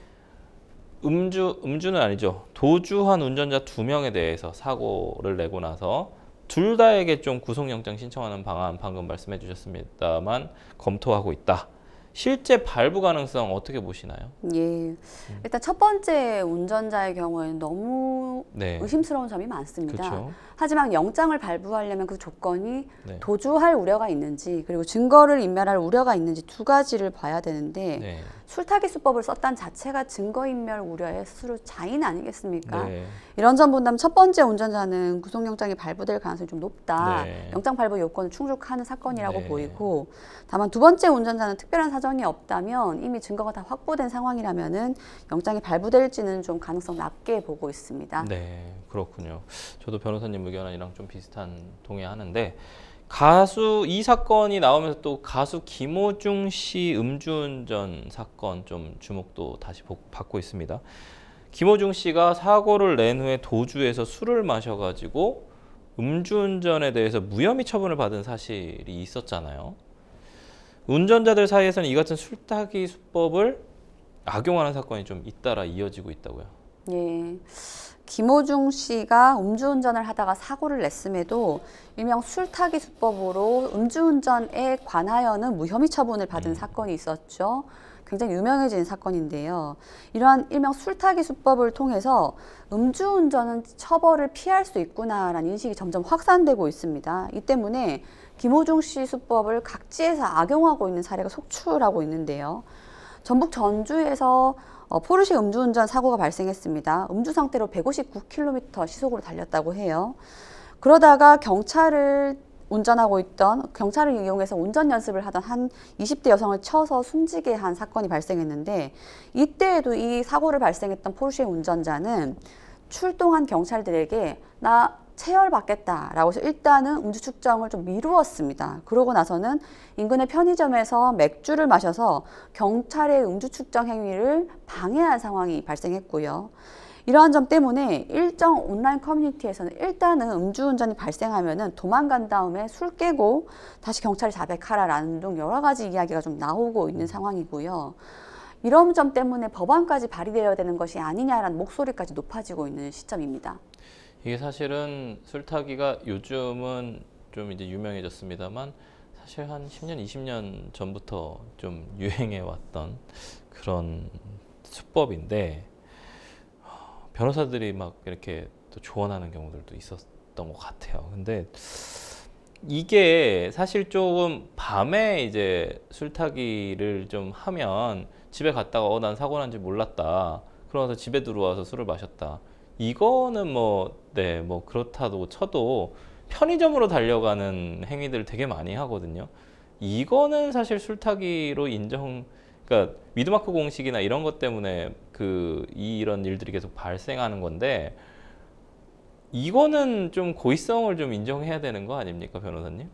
음주 음주는 아니죠. 도주한 운전자 두 명에 대해서 사고를 내고 나서 둘 다에게 좀 구속영장 신청하는 방안 방금 말씀해 주셨습니다만 검토하고 있다. 실제 발부 가능성 어떻게 보시나요? 예. 음. 일단 첫 번째 운전자의 경우에는 너무 네. 의심스러운 점이 많습니다. 그렇죠. 하지만 영장을 발부하려면 그 조건이 네. 도주할 우려가 있는지 그리고 증거를 인멸할 우려가 있는지 두 가지를 봐야 되는데 네. 술타기 수법을 썼단 자체가 증거인멸 우려의 스스로 자인 아니겠습니까? 네. 이런 점 본다면 첫 번째 운전자는 구속영장이 발부될 가능성이 좀 높다. 네. 영장 발부 요건을 충족하는 사건이라고 네. 보이고 다만 두 번째 운전자는 특별한 사정이 없다면 이미 증거가 다 확보된 상황이라면은 영장이 발부될지는 좀 가능성 낮게 보고 있습니다. 네, 그렇군요. 저도 변호사님 의견이랑 좀 비슷한 동의하는데 가수 이 사건이 나오면서 또 가수 김호중 씨 음주운전 사건 좀 주목도 다시 받고 있습니다. 김호중 씨가 사고를 낸 후에 도주해서 술을 마셔가지고 음주운전에 대해서 무혐의 처분을 받은 사실이 있었잖아요. 운전자들 사이에서는 이 같은 술 따기 수법을 악용하는 사건이 좀 잇따라 이어지고 있다고요. 예. 김호중 씨가 음주운전을 하다가 사고를 냈음에도 일명 술타기 수법으로 음주운전에 관하여는 무혐의 처분을 받은 음. 사건이 있었죠. 굉장히 유명해진 사건인데요. 이러한 일명 술타기 수법을 통해서 음주운전은 처벌을 피할 수 있구나라는 인식이 점점 확산되고 있습니다. 이 때문에 김호중 씨 수법을 각지에서 악용하고 있는 사례가 속출하고 있는데요. 전북 전주에서 어, 포르쉐 음주운전 사고가 발생했습니다. 음주 상태로 159km 시속으로 달렸다고 해요. 그러다가 경찰을 운전하고 있던 경찰을 이용해서 운전 연습을 하던 한 20대 여성을 쳐서 숨지게 한 사건이 발생했는데 이때에도 이 사고를 발생했던 포르쉐 운전자는 출동한 경찰들에게 나 체열받겠다라고 해서 일단은 음주 측정을 좀 미루었습니다. 그러고 나서는 인근의 편의점에서 맥주를 마셔서 경찰의 음주 측정 행위를 방해한 상황이 발생했고요. 이러한 점 때문에 일정 온라인 커뮤니티에서는 일단은 음주운전이 발생하면 도망간 다음에 술 깨고 다시 경찰에 자백하라라는 등 여러 가지 이야기가 좀 나오고 있는 상황이고요. 이런 점 때문에 법안까지 발의되어야 되는 것이 아니냐라는 목소리까지 높아지고 있는 시점입니다. 이게 사실은 술타기가 요즘은 좀 이제 유명해졌습니다만 사실 한 10년, 20년 전부터 좀 유행해 왔던 그런 수법인데 변호사들이 막 이렇게 또 조언하는 경우들도 있었던 것 같아요. 근데 이게 사실 조금 밤에 이제 술타기를 좀 하면 집에 갔다가 어 난 사고 난줄 몰랐다. 그러면서 집에 들어와서 술을 마셨다. 이거는 뭐 네, 뭐그렇다도 쳐도 편의점으로 달려가는 행위들 되게 많이 하거든요. 이거는 사실 술타기로 인정, 그러니까 위드마크 공식이나 이런 것 때문에 그 이런 일들이 계속 발생하는 건데 이거는 좀 고의성을 좀 인정해야 되는 거 아닙니까 변호사님?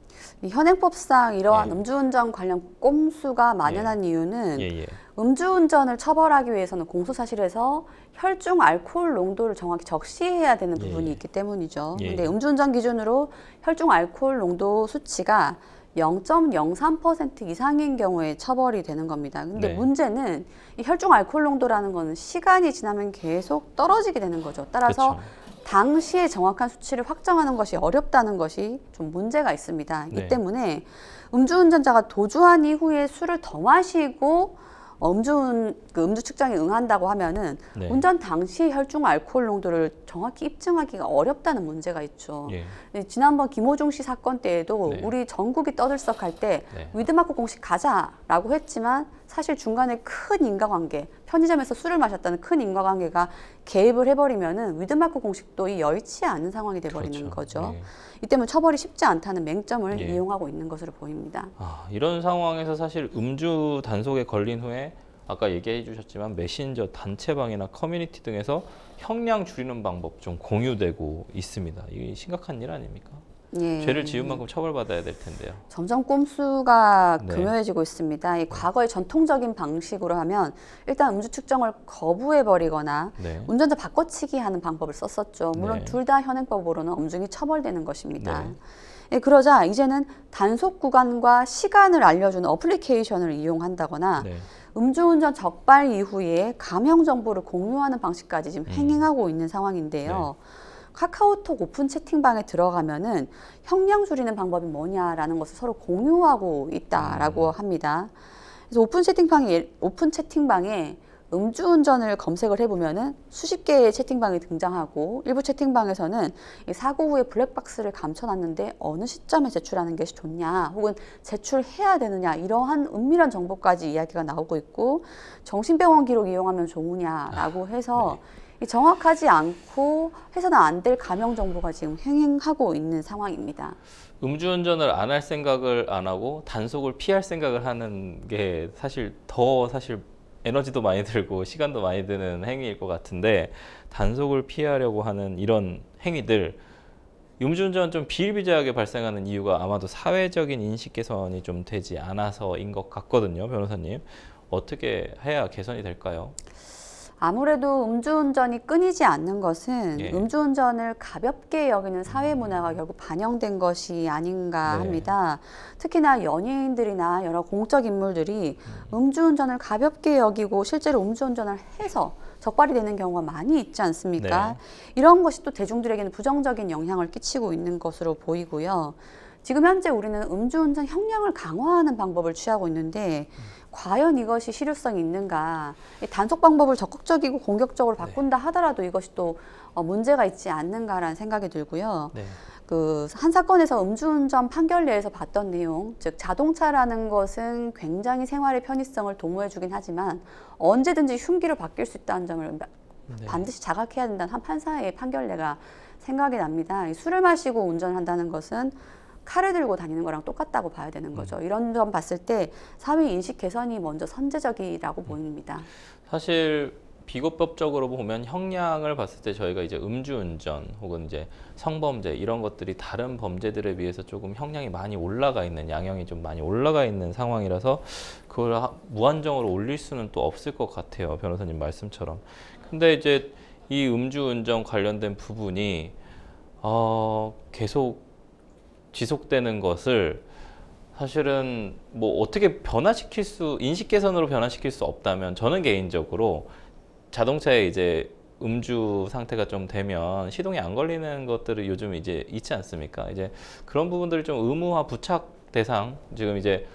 현행법상 이러한 예. 음주운전 관련 꼼수가 만연한 예. 이유는 예, 예. 음주운전을 처벌하기 위해서는 공소사실에서 혈중 알코올 농도를 정확히 적시해야 되는 예, 부분이 예. 있기 때문이죠. 예. 근데 음주운전 기준으로 혈중 알코올 농도 수치가 0.03% 이상인 경우에 처벌이 되는 겁니다. 근데 네. 문제는 이 혈중 알코올 농도라는 거는 시간이 지나면 계속 떨어지게 되는 거죠. 따라서 그쵸. 그렇죠. 당시에 정확한 수치를 확정하는 것이 어렵다는 것이 좀 문제가 있습니다. 네. 이 때문에 음주운전자가 도주한 이후에 술을 더 마시고 음주 그 음주 측정에 응한다고 하면은 네. 운전 당시 혈중 알코올 농도를 정확히 입증하기가 어렵다는 문제가 있죠. 예. 지난번 김호중 씨 사건 때에도 네. 우리 전국이 떠들썩할 때 네. 위드마크 공식 가자라고 했지만 사실 중간에 큰 인과관계, 편의점에서 술을 마셨다는 큰 인과관계가 개입을 해버리면은 위드마크 공식도 이 여의치 않은 상황이 돼버리는 그렇죠. 거죠. 예. 이 때문에 처벌이 쉽지 않다는 맹점을 예. 이용하고 있는 것으로 보입니다. 아, 이런 상황에서 사실 음주 단속에 걸린 후에 아까 얘기해 주셨지만 메신저 단체방이나 커뮤니티 등에서 형량 줄이는 방법 좀 공유되고 있습니다. 이게 심각한 일 아닙니까? 예. 죄를 지은 만큼 처벌받아야 될 텐데요. 점점 꼼수가 네. 교묘해지고 있습니다. 이 네. 과거의 전통적인 방식으로 하면 일단 음주 측정을 거부해 버리거나 네. 운전자 바꿔치기 하는 방법을 썼었죠. 물론 네. 둘다 현행법으로는 엄중히 처벌되는 것입니다. 네. 예, 그러자 이제는 단속 구간과 시간을 알려주는 어플리케이션을 이용한다거나 네. 음주운전 적발 이후에 감형 정보를 공유하는 방식까지 지금 음. 행행하고 있는 상황인데요. 네. 카카오톡 오픈 채팅방에 들어가면은 형량 줄이는 방법이 뭐냐라는 것을 서로 공유하고 있다라고 음. 합니다. 그래서 오픈 채팅방에 오픈 채팅방에 음주운전을 검색을 해보면은 수십 개의 채팅방이 등장하고 일부 채팅방에서는 사고 후에 블랙박스를 감춰놨는데 어느 시점에 제출하는 것이 좋냐 혹은 제출해야 되느냐 이러한 은밀한 정보까지 이야기가 나오고 있고 정신병원 기록 이용하면 좋으냐라고 아, 해서 네. 정확하지 않고 해서는 안될 가명 정보가 지금 행행하고 있는 상황입니다. 음주운전을 안 할 생각을 안 하고 단속을 피할 생각을 하는 게 사실 더 사실 에너지도 많이 들고 시간도 많이 드는 행위일 것 같은데 단속을 피하려고 하는 이런 행위들 음주운전 좀 비일비재하게 발생하는 이유가 아마도 사회적인 인식 개선이 좀 되지 않아서인 것 같거든요, 변호사님. 어떻게 해야 개선이 될까요? 아무래도 음주운전이 끊이지 않는 것은 예. 음주운전을 가볍게 여기는 사회 문화가 결국 반영된 것이 아닌가 네. 합니다. 특히나 연예인들이나 여러 공적 인물들이 음주운전을 가볍게 여기고 실제로 음주운전을 해서 적발이 되는 경우가 많이 있지 않습니까? 네. 이런 것이 또 대중들에게는 부정적인 영향을 끼치고 있는 것으로 보이고요. 지금 현재 우리는 음주운전 형량을 강화하는 방법을 취하고 있는데 과연 이것이 실효성이 있는가 단속 방법을 적극적이고 공격적으로 네. 바꾼다 네. 하더라도 이것이 또 어, 문제가 있지 않는가라는 생각이 들고요. 네. 그한 사건에서 음주운전 판결내에서 봤던 내용, 즉 자동차라는 것은 굉장히 생활의 편의성을 도모해주긴 하지만 언제든지 흉기로 바뀔 수 있다는 점을 네. 반드시 자각해야 된다는 한 판사의 판결내가 생각이 납니다. 술을 마시고 운전한다는 것은 칼을 들고 다니는 거랑 똑같다고 봐야 되는 음. 거죠. 이런 점 봤을 때 사회 인식 개선이 먼저 선제적이라고 음. 보입니다. 사실 비고법적으로 보면 형량을 봤을 때 저희가 이제 음주운전 혹은 이제 성범죄 이런 것들이 다른 범죄들에 비해서 조금 형량이 많이 올라가 있는 양형이 좀 많이 올라가 있는 상황이라서 그걸 무한정으로 올릴 수는 또 없을 것 같아요 변호사님 말씀처럼 근데 이제 이 음주운전 관련된 부분이 어 계속 지속되는 것을 사실은 뭐 어떻게 변화시킬 수 인식 개선으로 변화시킬 수 없다면 저는 개인적으로 자동차에 이제 음주 상태가 좀 되면 시동이 안 걸리는 것들을 요즘 이제 있지 않습니까? 이제 그런 부분들을 좀 의무화 부착 대상 지금 이제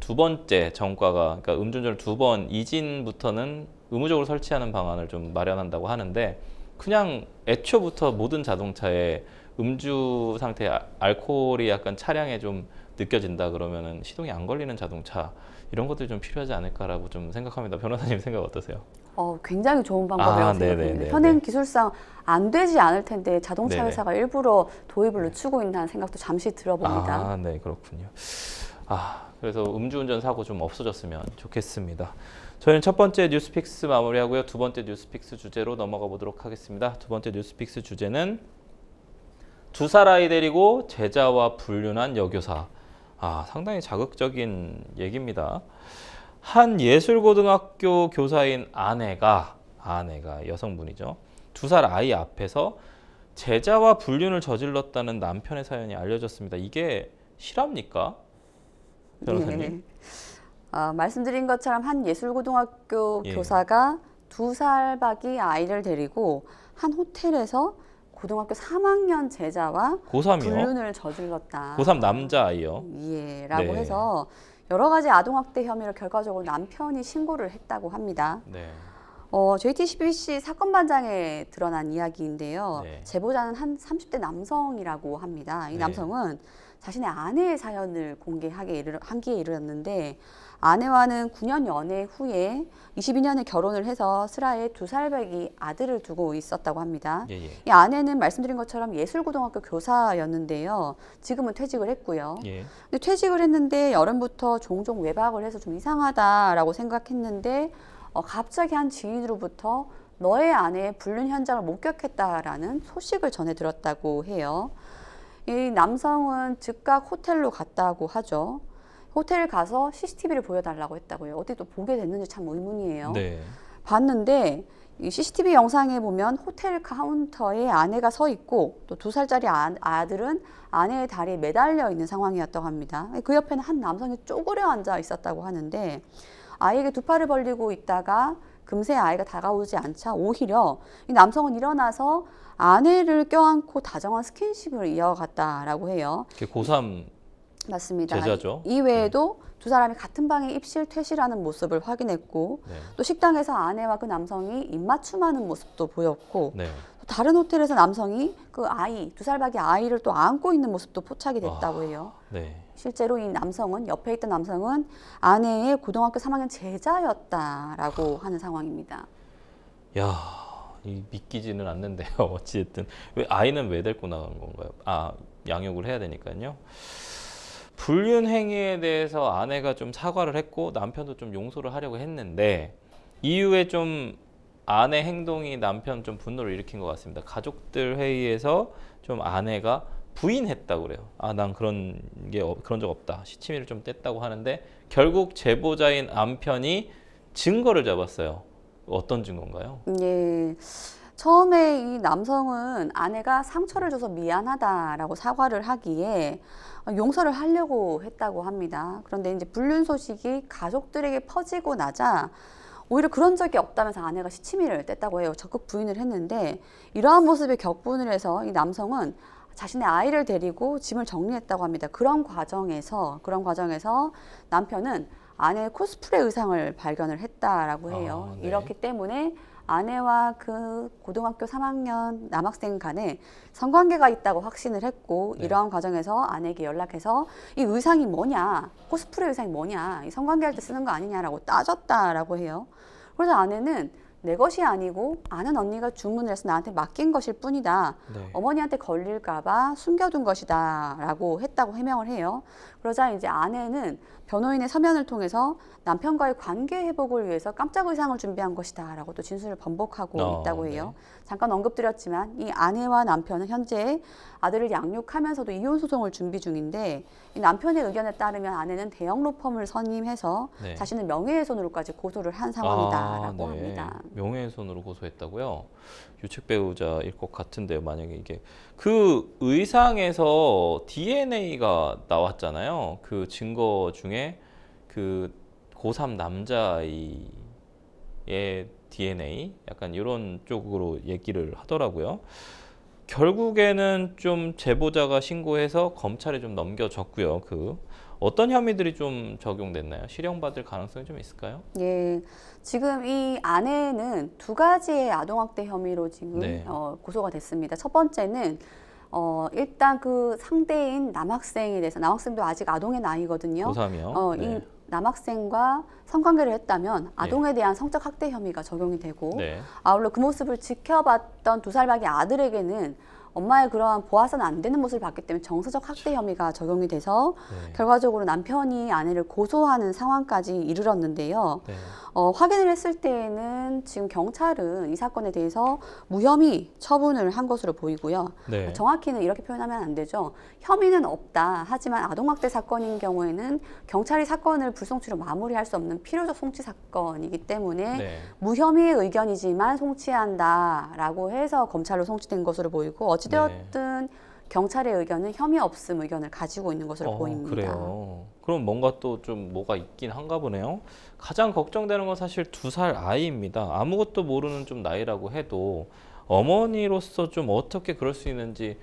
두 번째 정과가 그러니까 음주운전을 두 번 이진부터는 의무적으로 설치하는 방안을 좀 마련한다고 하는데 그냥 애초부터 모든 자동차에 음주 상태 아, 알코올이 약간 차량에 좀 느껴진다 그러면은 시동이 안 걸리는 자동차 이런 것들이 좀 필요하지 않을까라고 좀 생각합니다. 변호사님 [LAUGHS] 생각 어떠세요? 어, 굉장히 좋은 방법이라고 아, 생각합니다. 네. 현행 기술상 안 되지 않을 텐데 자동차 네네. 회사가 일부러 도입을 늦추고 네. 있다는 생각도 잠시 들어봅니다. 아, 네, 그렇군요. 아, 그래서 음주운전 사고 좀 없어졌으면 좋겠습니다. 저희는 첫 번째 뉴스픽스 마무리하고요. 두 번째 뉴스픽스 주제로 넘어가 보도록 하겠습니다. 두 번째 뉴스픽스 주제는 두 사라이 데리고 제자와 불륜한 여교사. 아, 상당히 자극적인 얘기입니다. 한 예술고등학교 교사인 아내가 아내가 여성분이죠. 두 살 아이 앞에서 제자와 불륜을 저질렀다는 남편의 사연이 알려졌습니다. 이게 실합니까? 변호사님. 네. 어, 말씀드린 것처럼 한 예술고등학교 예. 교사가 두 살박이 아이를 데리고 한 호텔에서 고등학교 3학년 제자와 고3이요? 불륜을 저질렀다. 고3 남자아이요? 예, 라고 네. 해서 여러 가지 아동학대 혐의를 결과적으로 남편이 신고를 했다고 합니다. 네. 어, JTBC 사건 반장에 드러난 이야기인데요. 네. 제보자는 한 30대 남성이라고 합니다. 이 네. 남성은 자신의 아내의 사연을 공개하게 이르, 한기에 이르렀는데 아내와는 9년 연애 후에 22년에 결혼을 해서 슬하에 두 살배기 아들을 두고 있었다고 합니다. 예, 예. 이 아내는 말씀드린 것처럼 예술고등학교 교사였는데요. 지금은 퇴직을 했고요. 예. 근데 퇴직을 했는데 여름부터 종종 외박을 해서 좀 이상하다라고 생각했는데 어, 갑자기 한 지인으로부터 너의 아내의 불륜 현장을 목격했다라는 소식을 전해 들었다고 해요. 이 남성은 즉각 호텔로 갔다고 하죠. 호텔 가서 CCTV를 보여달라고 했다고요. 어떻또 보게 됐는지 참 의문이에요. 네. 봤는데 이 CCTV 영상에 보면 호텔 카운터에 아내가 서 있고 또 두 살짜리 아, 들은 아내의 다리에 매달려 있는 상황이었다고 합니다. 그 옆에는 한 남성이 쪼그려 앉아 있었다고 하는데 아이에게 두 팔을 벌리고 있다가 금세 아이가 다가오지 않자 오히려 이 남성은 일어나서 아내를 껴안고 다정한 스킨십을 이어갔다라고 해요. 고3 맞습니다. 제자죠. 이 외에도 네. 두 사람이 같은 방에 입실 퇴실하는 모습을 확인했고 네. 또 식당에서 아내와 그 남성이 입맞춤하는 모습도 보였고 네. 다른 호텔에서 남성이 그 아이 두 살밖에 아이를 또 안고 있는 모습도 포착이 아, 됐다고 해요. 네. 실제로 이 남성은 옆에 있던 남성은 아내의 고등학교 3학년 제자였다라고 하는 상황입니다. 야, 믿기지는 않는데요. [LAUGHS] 어찌든왜 아이는 왜 데리고 나간 건가요? 아, 양육을 해야 되니까요. 불륜 행위에 대해서 아내가 좀 사과를 했고 남편도 좀 용서를 하려고 했는데 이후에 좀 아내 행동이 남편 좀 분노를 일으킨 것 같습니다. 가족들 회의에서 좀 아내가 부인했다 그래요. 아, 난 그런 게 그런 적 없다. 시치미를 좀 뗐다고 하는데 결국 제보자인 남편이 증거를 잡았어요. 어떤 증거인가요? 예. 처음에 이 남성은 아내가 상처를 줘서 미안하다라고 사과를 하기에 용서를 하려고 했다고 합니다. 그런데 이제 불륜 소식이 가족들에게 퍼지고 나자 오히려 그런 적이 없다면서 아내가 시치미를 뗐다고 해요. 적극 부인을 했는데 이러한 모습에 격분을 해서 이 남성은 자신의 아이를 데리고 짐을 정리했다고 합니다. 그런 과정에서 그런 과정에서 남편은 아내의 코스프레 의상을 발견을 했다라고 해요. 아, 네. 이렇기 때문에 아내와 그 고등학교 3학년 남학생 간에 성관계가 있다고 확신을 했고 네. 이러한 과정에서 아내에게 연락해서 이 의상이 뭐냐 코스프레 의상이 뭐냐 이 성관계할 때 쓰는 거 아니냐라고 따졌다라고 해요. 그래서 아내는 내 것이 아니고 아는 언니가 주문을 해서 나한테 맡긴 것일 뿐이다. 네. 어머니한테 걸릴까봐 숨겨둔 것이다. 라고 했다고 해명을 해요. 그러자 이제 아내는 변호인의 서면을 통해서 남편과의 관계 회복을 위해서 깜짝 의상을 준비한 것이다 라고 또 진술을 번복하고 어, 있다고 네. 해요. 네. 잠깐 언급드렸지만 이 아내와 남편은 현재 아들을 양육하면서도 이혼소송을 준비 중인데 이 남편의 의견에 따르면 아내는 대형 로펌을 선임해서 네. 자신은 명예훼손으로까지 고소를 한 상황이다라고 아, 네. 합니다. 명예훼손으로 고소했다고요? 유책 배우자일 것 같은데요. 만약에 이게 그 의상에서 DNA가 나왔잖아요. 있잖아요. 그 증거 중에 그 고3 남자의 DNA 약간 이런 쪽으로 얘기를 하더라고요. 결국에는 좀 제보자가 신고해서 검찰에 좀 넘겨졌고요. 그 어떤 혐의들이 좀 적용됐나요? 실형받을 가능성이 좀 있을까요? 예, 지금 이 안에는 두 가지의 아동학대 혐의로 지금 네. 어, 고소가 됐습니다. 첫 번째는 어, 일단 그 상대인 남학생에 대해서 남학생도 아직 아동의 나이거든요. 고삼이요. 어, 네. 이 남학생과 성관계를 했다면 네. 아동에 대한 성적 학대 혐의가 적용이 되고 네. 아울러 그 모습을 지켜봤던 두살밖이 아들에게는 엄마의 그러한 보아서는 안 되는 모습을 봤기 때문에 정서적 학대 혐의가 적용이 돼서 네. 결과적으로 남편이 아내를 고소하는 상황까지 이르렀는데요. 네. 어, 확인을 했을 때에는 지금 경찰은 이 사건에 대해서 무혐의 처분을 한 것으로 보이고요. 네. 정확히는 이렇게 표현하면 안 되죠. 혐의는 없다. 하지만 아동학대 사건인 경우에는 경찰이 사건을 불송치로 마무리할 수 없는 필요적 송치 사건이기 때문에 네. 무혐의의 의견이지만 송치한다라고 해서 검찰로 송치된 것으로 보이고 어찌되었든 네. 경찰의 의견은 혐의 없음 의견을 가지고 있는 것으로 어, 보입니다. 그래요. 그럼 뭔가 또 좀 뭐가 있긴 한가 보네요. 가장 걱정되는 건 사실 두 살 아이입니다. 아무것도 모르는 좀 나이라고 해도 어머니로서 좀 어떻게 그럴 수 있는지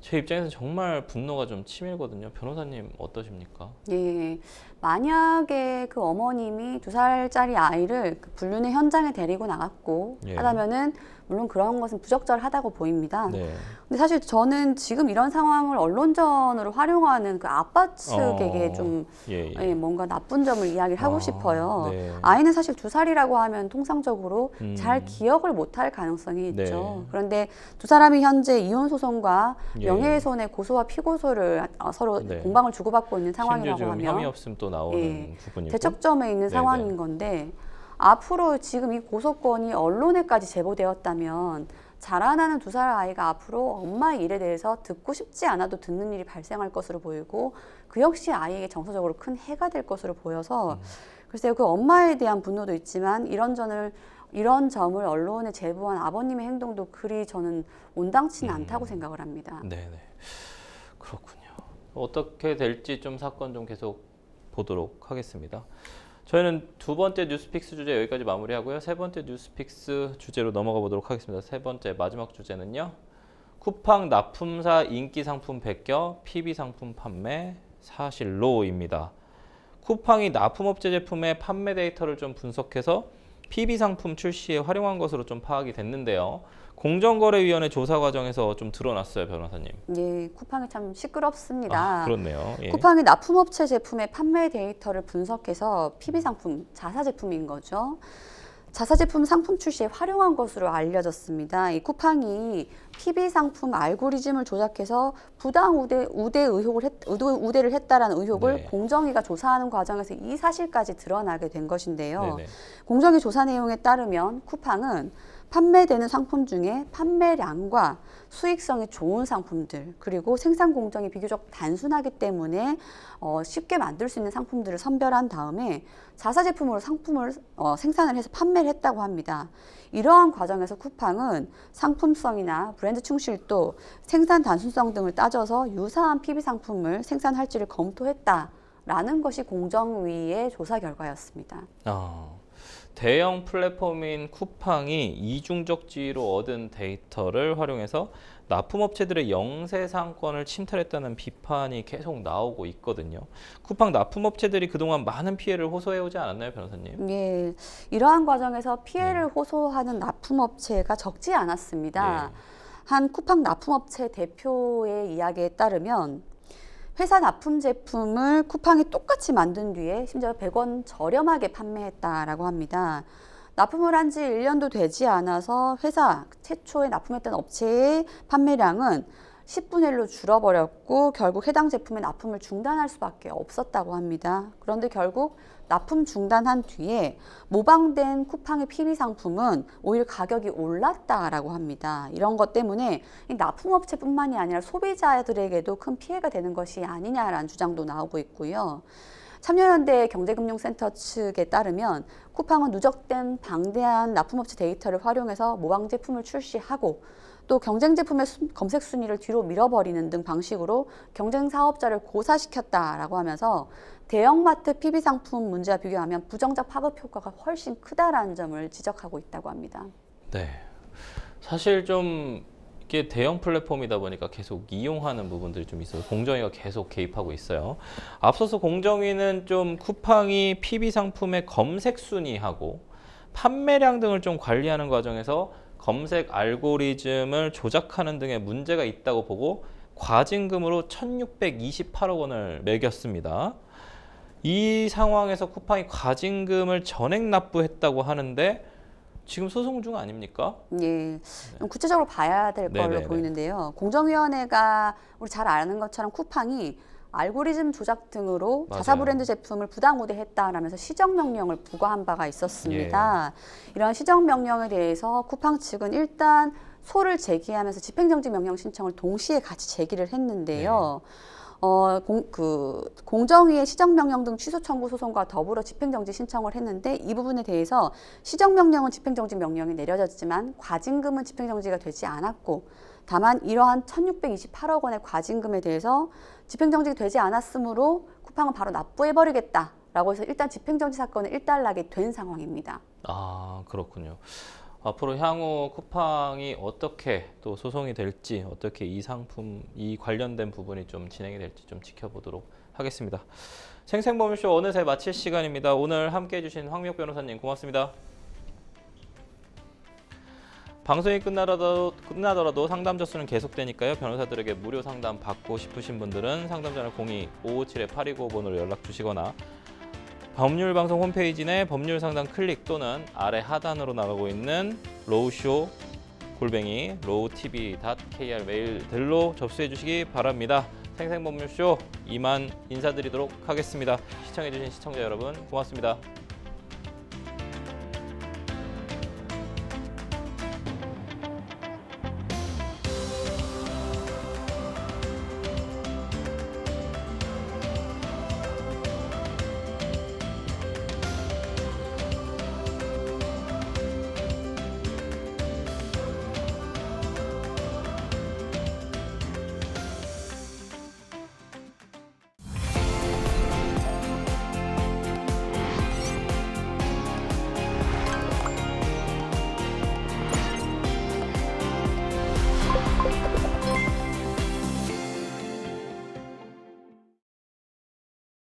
제 입장에서 정말 분노가 좀 치밀거든요. 변호사님 어떠십니까? 예. 만약에 그 어머님이 두 살짜리 아이를 그 불륜의 현장에 데리고 나갔고 예. 하다면은 물론 그런 것은 부적절하다고 보입니다. 네. 근데 사실 저는 지금 이런 상황을 언론전으로 활용하는 그 아빠 측에게 어, 좀 예, 예. 예, 뭔가 나쁜 점을 이야기를 하고 아, 싶어요. 네. 아이는 사실 두 살이라고 하면 통상적으로 음. 잘 기억을 못할 가능성이 네. 있죠. 그런데 두 사람이 현재 이혼 소송과 예. 명예훼손의 고소와 피고소를 어, 서로 네. 공방을 주고받고 있는 상황이라고 하면 나오는 예. 부분이고 대척점에 있는 상황인 건데 앞으로 지금 이 고소권이 언론에까지 제보되었다면 자라나는 두 살 아이가 앞으로 엄마의 일에 대해서 듣고 싶지 않아도 듣는 일이 발생할 것으로 보이고 그 역시 아이에게 정서적으로 큰 해가 될 것으로 보여서 음. 글쎄요 그 엄마에 대한 분노도 있지만 이런 점을 이런 점을 언론에 제보한 아버님의 행동도 그리 저는 온당치는 음. 않다고 생각을 합니다. 네 그렇군요. 어떻게 될지 좀 사건 좀 계속 보도록 하겠습니다. 저희는 두 번째 뉴스픽스 주제 여기까지 마무리하고요. 세 번째 뉴스픽스 주제로 넘어가 보도록 하겠습니다. 세 번째 마지막 주제는요. 쿠팡 납품사 인기 상품 백여 PB 상품 판매 사실로입니다. 쿠팡이 납품업체 제품의 판매 데이터를 좀 분석해서 PB 상품 출시에 활용한 것으로 좀 파악이 됐는데요. 공정거래위원회 조사 과정에서 좀 드러났어요, 변호사님. 예, 쿠팡이 참 시끄럽습니다. 아, 그렇네요. 예. 쿠팡이 납품업체 제품의 판매 데이터를 분석해서 PB 상품, 자사 제품인 거죠. 자사 제품 상품 출시에 활용한 것으로 알려졌습니다. 이 쿠팡이 PB 상품 알고리즘을 조작해서 부당 우대, 우대 의혹을 했, 우대, 를 했다라는 의혹을 네. 공정위가 조사하는 과정에서 이 사실까지 드러나게 된 것인데요. 네네. 공정위 조사 내용에 따르면 쿠팡은 판매되는 상품 중에 판매량과 수익성이 좋은 상품들 그리고 생산 공정이 비교적 단순하기 때문에 어, 쉽게 만들 수 있는 상품들을 선별한 다음에 자사 제품으로 상품을 어, 생산을 해서 판매를 했다고 합니다. 이러한 과정에서 쿠팡은 상품성이나 브랜드 충실도 생산 단순성 등을 따져서 유사한 PB 상품을 생산할지를 검토했다. 라는 것이 공정위의 조사 결과였습니다. 어... 대형 플랫폼인 쿠팡이 이중적지로 얻은 데이터를 활용해서 납품업체들의 영세상권을 침탈했다는 비판이 계속 나오고 있거든요. 쿠팡 납품업체들이 그동안 많은 피해를 호소해오지 않았나요, 변호사님? 예, 이러한 과정에서 피해를 네. 호소하는 납품업체가 적지 않았습니다. 네. 한 쿠팡 납품업체 대표의 이야기에 따르면 회사 납품 제품을 쿠팡에 똑같이 만든 뒤에 심지어 100원 저렴하게 판매했다라고 합니다. 납품을 한 지 1년도 되지 않아서 회사 최초에 납품했던 업체의 판매량은 10분의 1로 줄어버렸고 결국 해당 제품의 납품을 중단할 수밖에 없었다고 합니다. 그런데 결국 납품 중단한 뒤에 모방된 쿠팡의 PB 상품은 오히려 가격이 올랐다라고 합니다. 이런 것 때문에 납품업체뿐만이 아니라 소비자들에게도 큰 피해가 되는 것이 아니냐라는 주장도 나오고 있고요. 참여연대 경제금융센터 측에 따르면 쿠팡은 누적된 방대한 납품업체 데이터를 활용해서 모방 제품을 출시하고 또 경쟁 제품의 수, 검색 순위를 뒤로 밀어버리는 등 방식으로 경쟁 사업자를 고사시켰다라고 하면서 대형마트 PB 상품 문제와 비교하면 부정적 파급 효과가 훨씬 크다라는 점을 지적하고 있다고 합니다. 네. 사실 좀 이게 대형 플랫폼이다 보니까 계속 이용하는 부분들이 좀 있어서 공정위가 계속 개입하고 있어요. 앞서서 공정위는 좀 쿠팡이 PB 상품의 검색 순위하고 판매량 등을 좀 관리하는 과정에서 검색 알고리즘을 조작하는 등의 문제가 있다고 보고 과징금으로 1628억 원을 매겼습니다. 이 상황에서 쿠팡이 과징금을 전액 납부했다고 하는데 지금 소송 중 아닙니까? 예. 네. 구체적으로 봐야 될 걸로 네네네. 보이는데요. 공정위원회가 우리 잘 아는 것처럼 쿠팡이 알고리즘 조작 등으로 맞아요. 자사 브랜드 제품을 부당 우대했다라면서 시정 명령을 부과한 바가 있었습니다. 예. 이러한 시정 명령에 대해서 쿠팡 측은 일단 소를 제기하면서 집행정지 명령 신청을 동시에 같이 제기를 했는데요. 예. 어, 공, 그, 공정위의 시정명령 등 취소 청구 소송과 더불어 집행정지 신청을 했는데 이 부분에 대해서 시정명령은 집행정지 명령이 내려졌지만 과징금은 집행정지가 되지 않았고 다만 이러한 1628억 원의 과징금에 대해서 집행정지 되지 않았으므로 쿠팡은 바로 납부해버리겠다. 라고 해서 일단 집행정지 사건을 일단락이 된 상황입니다. 아 그렇군요. 앞으로 향후 쿠팡이 어떻게 또 소송이 될지 어떻게 이 상품 이 관련된 부분이 좀 진행이 될지 좀 지켜보도록 하겠습니다. 생생범쇼 어느새 마칠 시간입니다. 오늘 함께해 주신 황미혁 변호사님 고맙습니다. 방송이 끝나더라도, 끝나더라도 상담자 수는 계속되니까요. 변호사들에게 무료 상담 받고 싶으신 분들은 상담전화 02-557-8295번으로 연락 주시거나 법률방송 홈페이지 내 법률 상담 클릭 또는 아래 하단으로 나가고 있는 로우쇼 골뱅이 로우tv.kr 메일들로 접수해 주시기 바랍니다. 생생법률쇼 이만 인사드리도록 하겠습니다. 시청해주신 시청자 여러분 고맙습니다.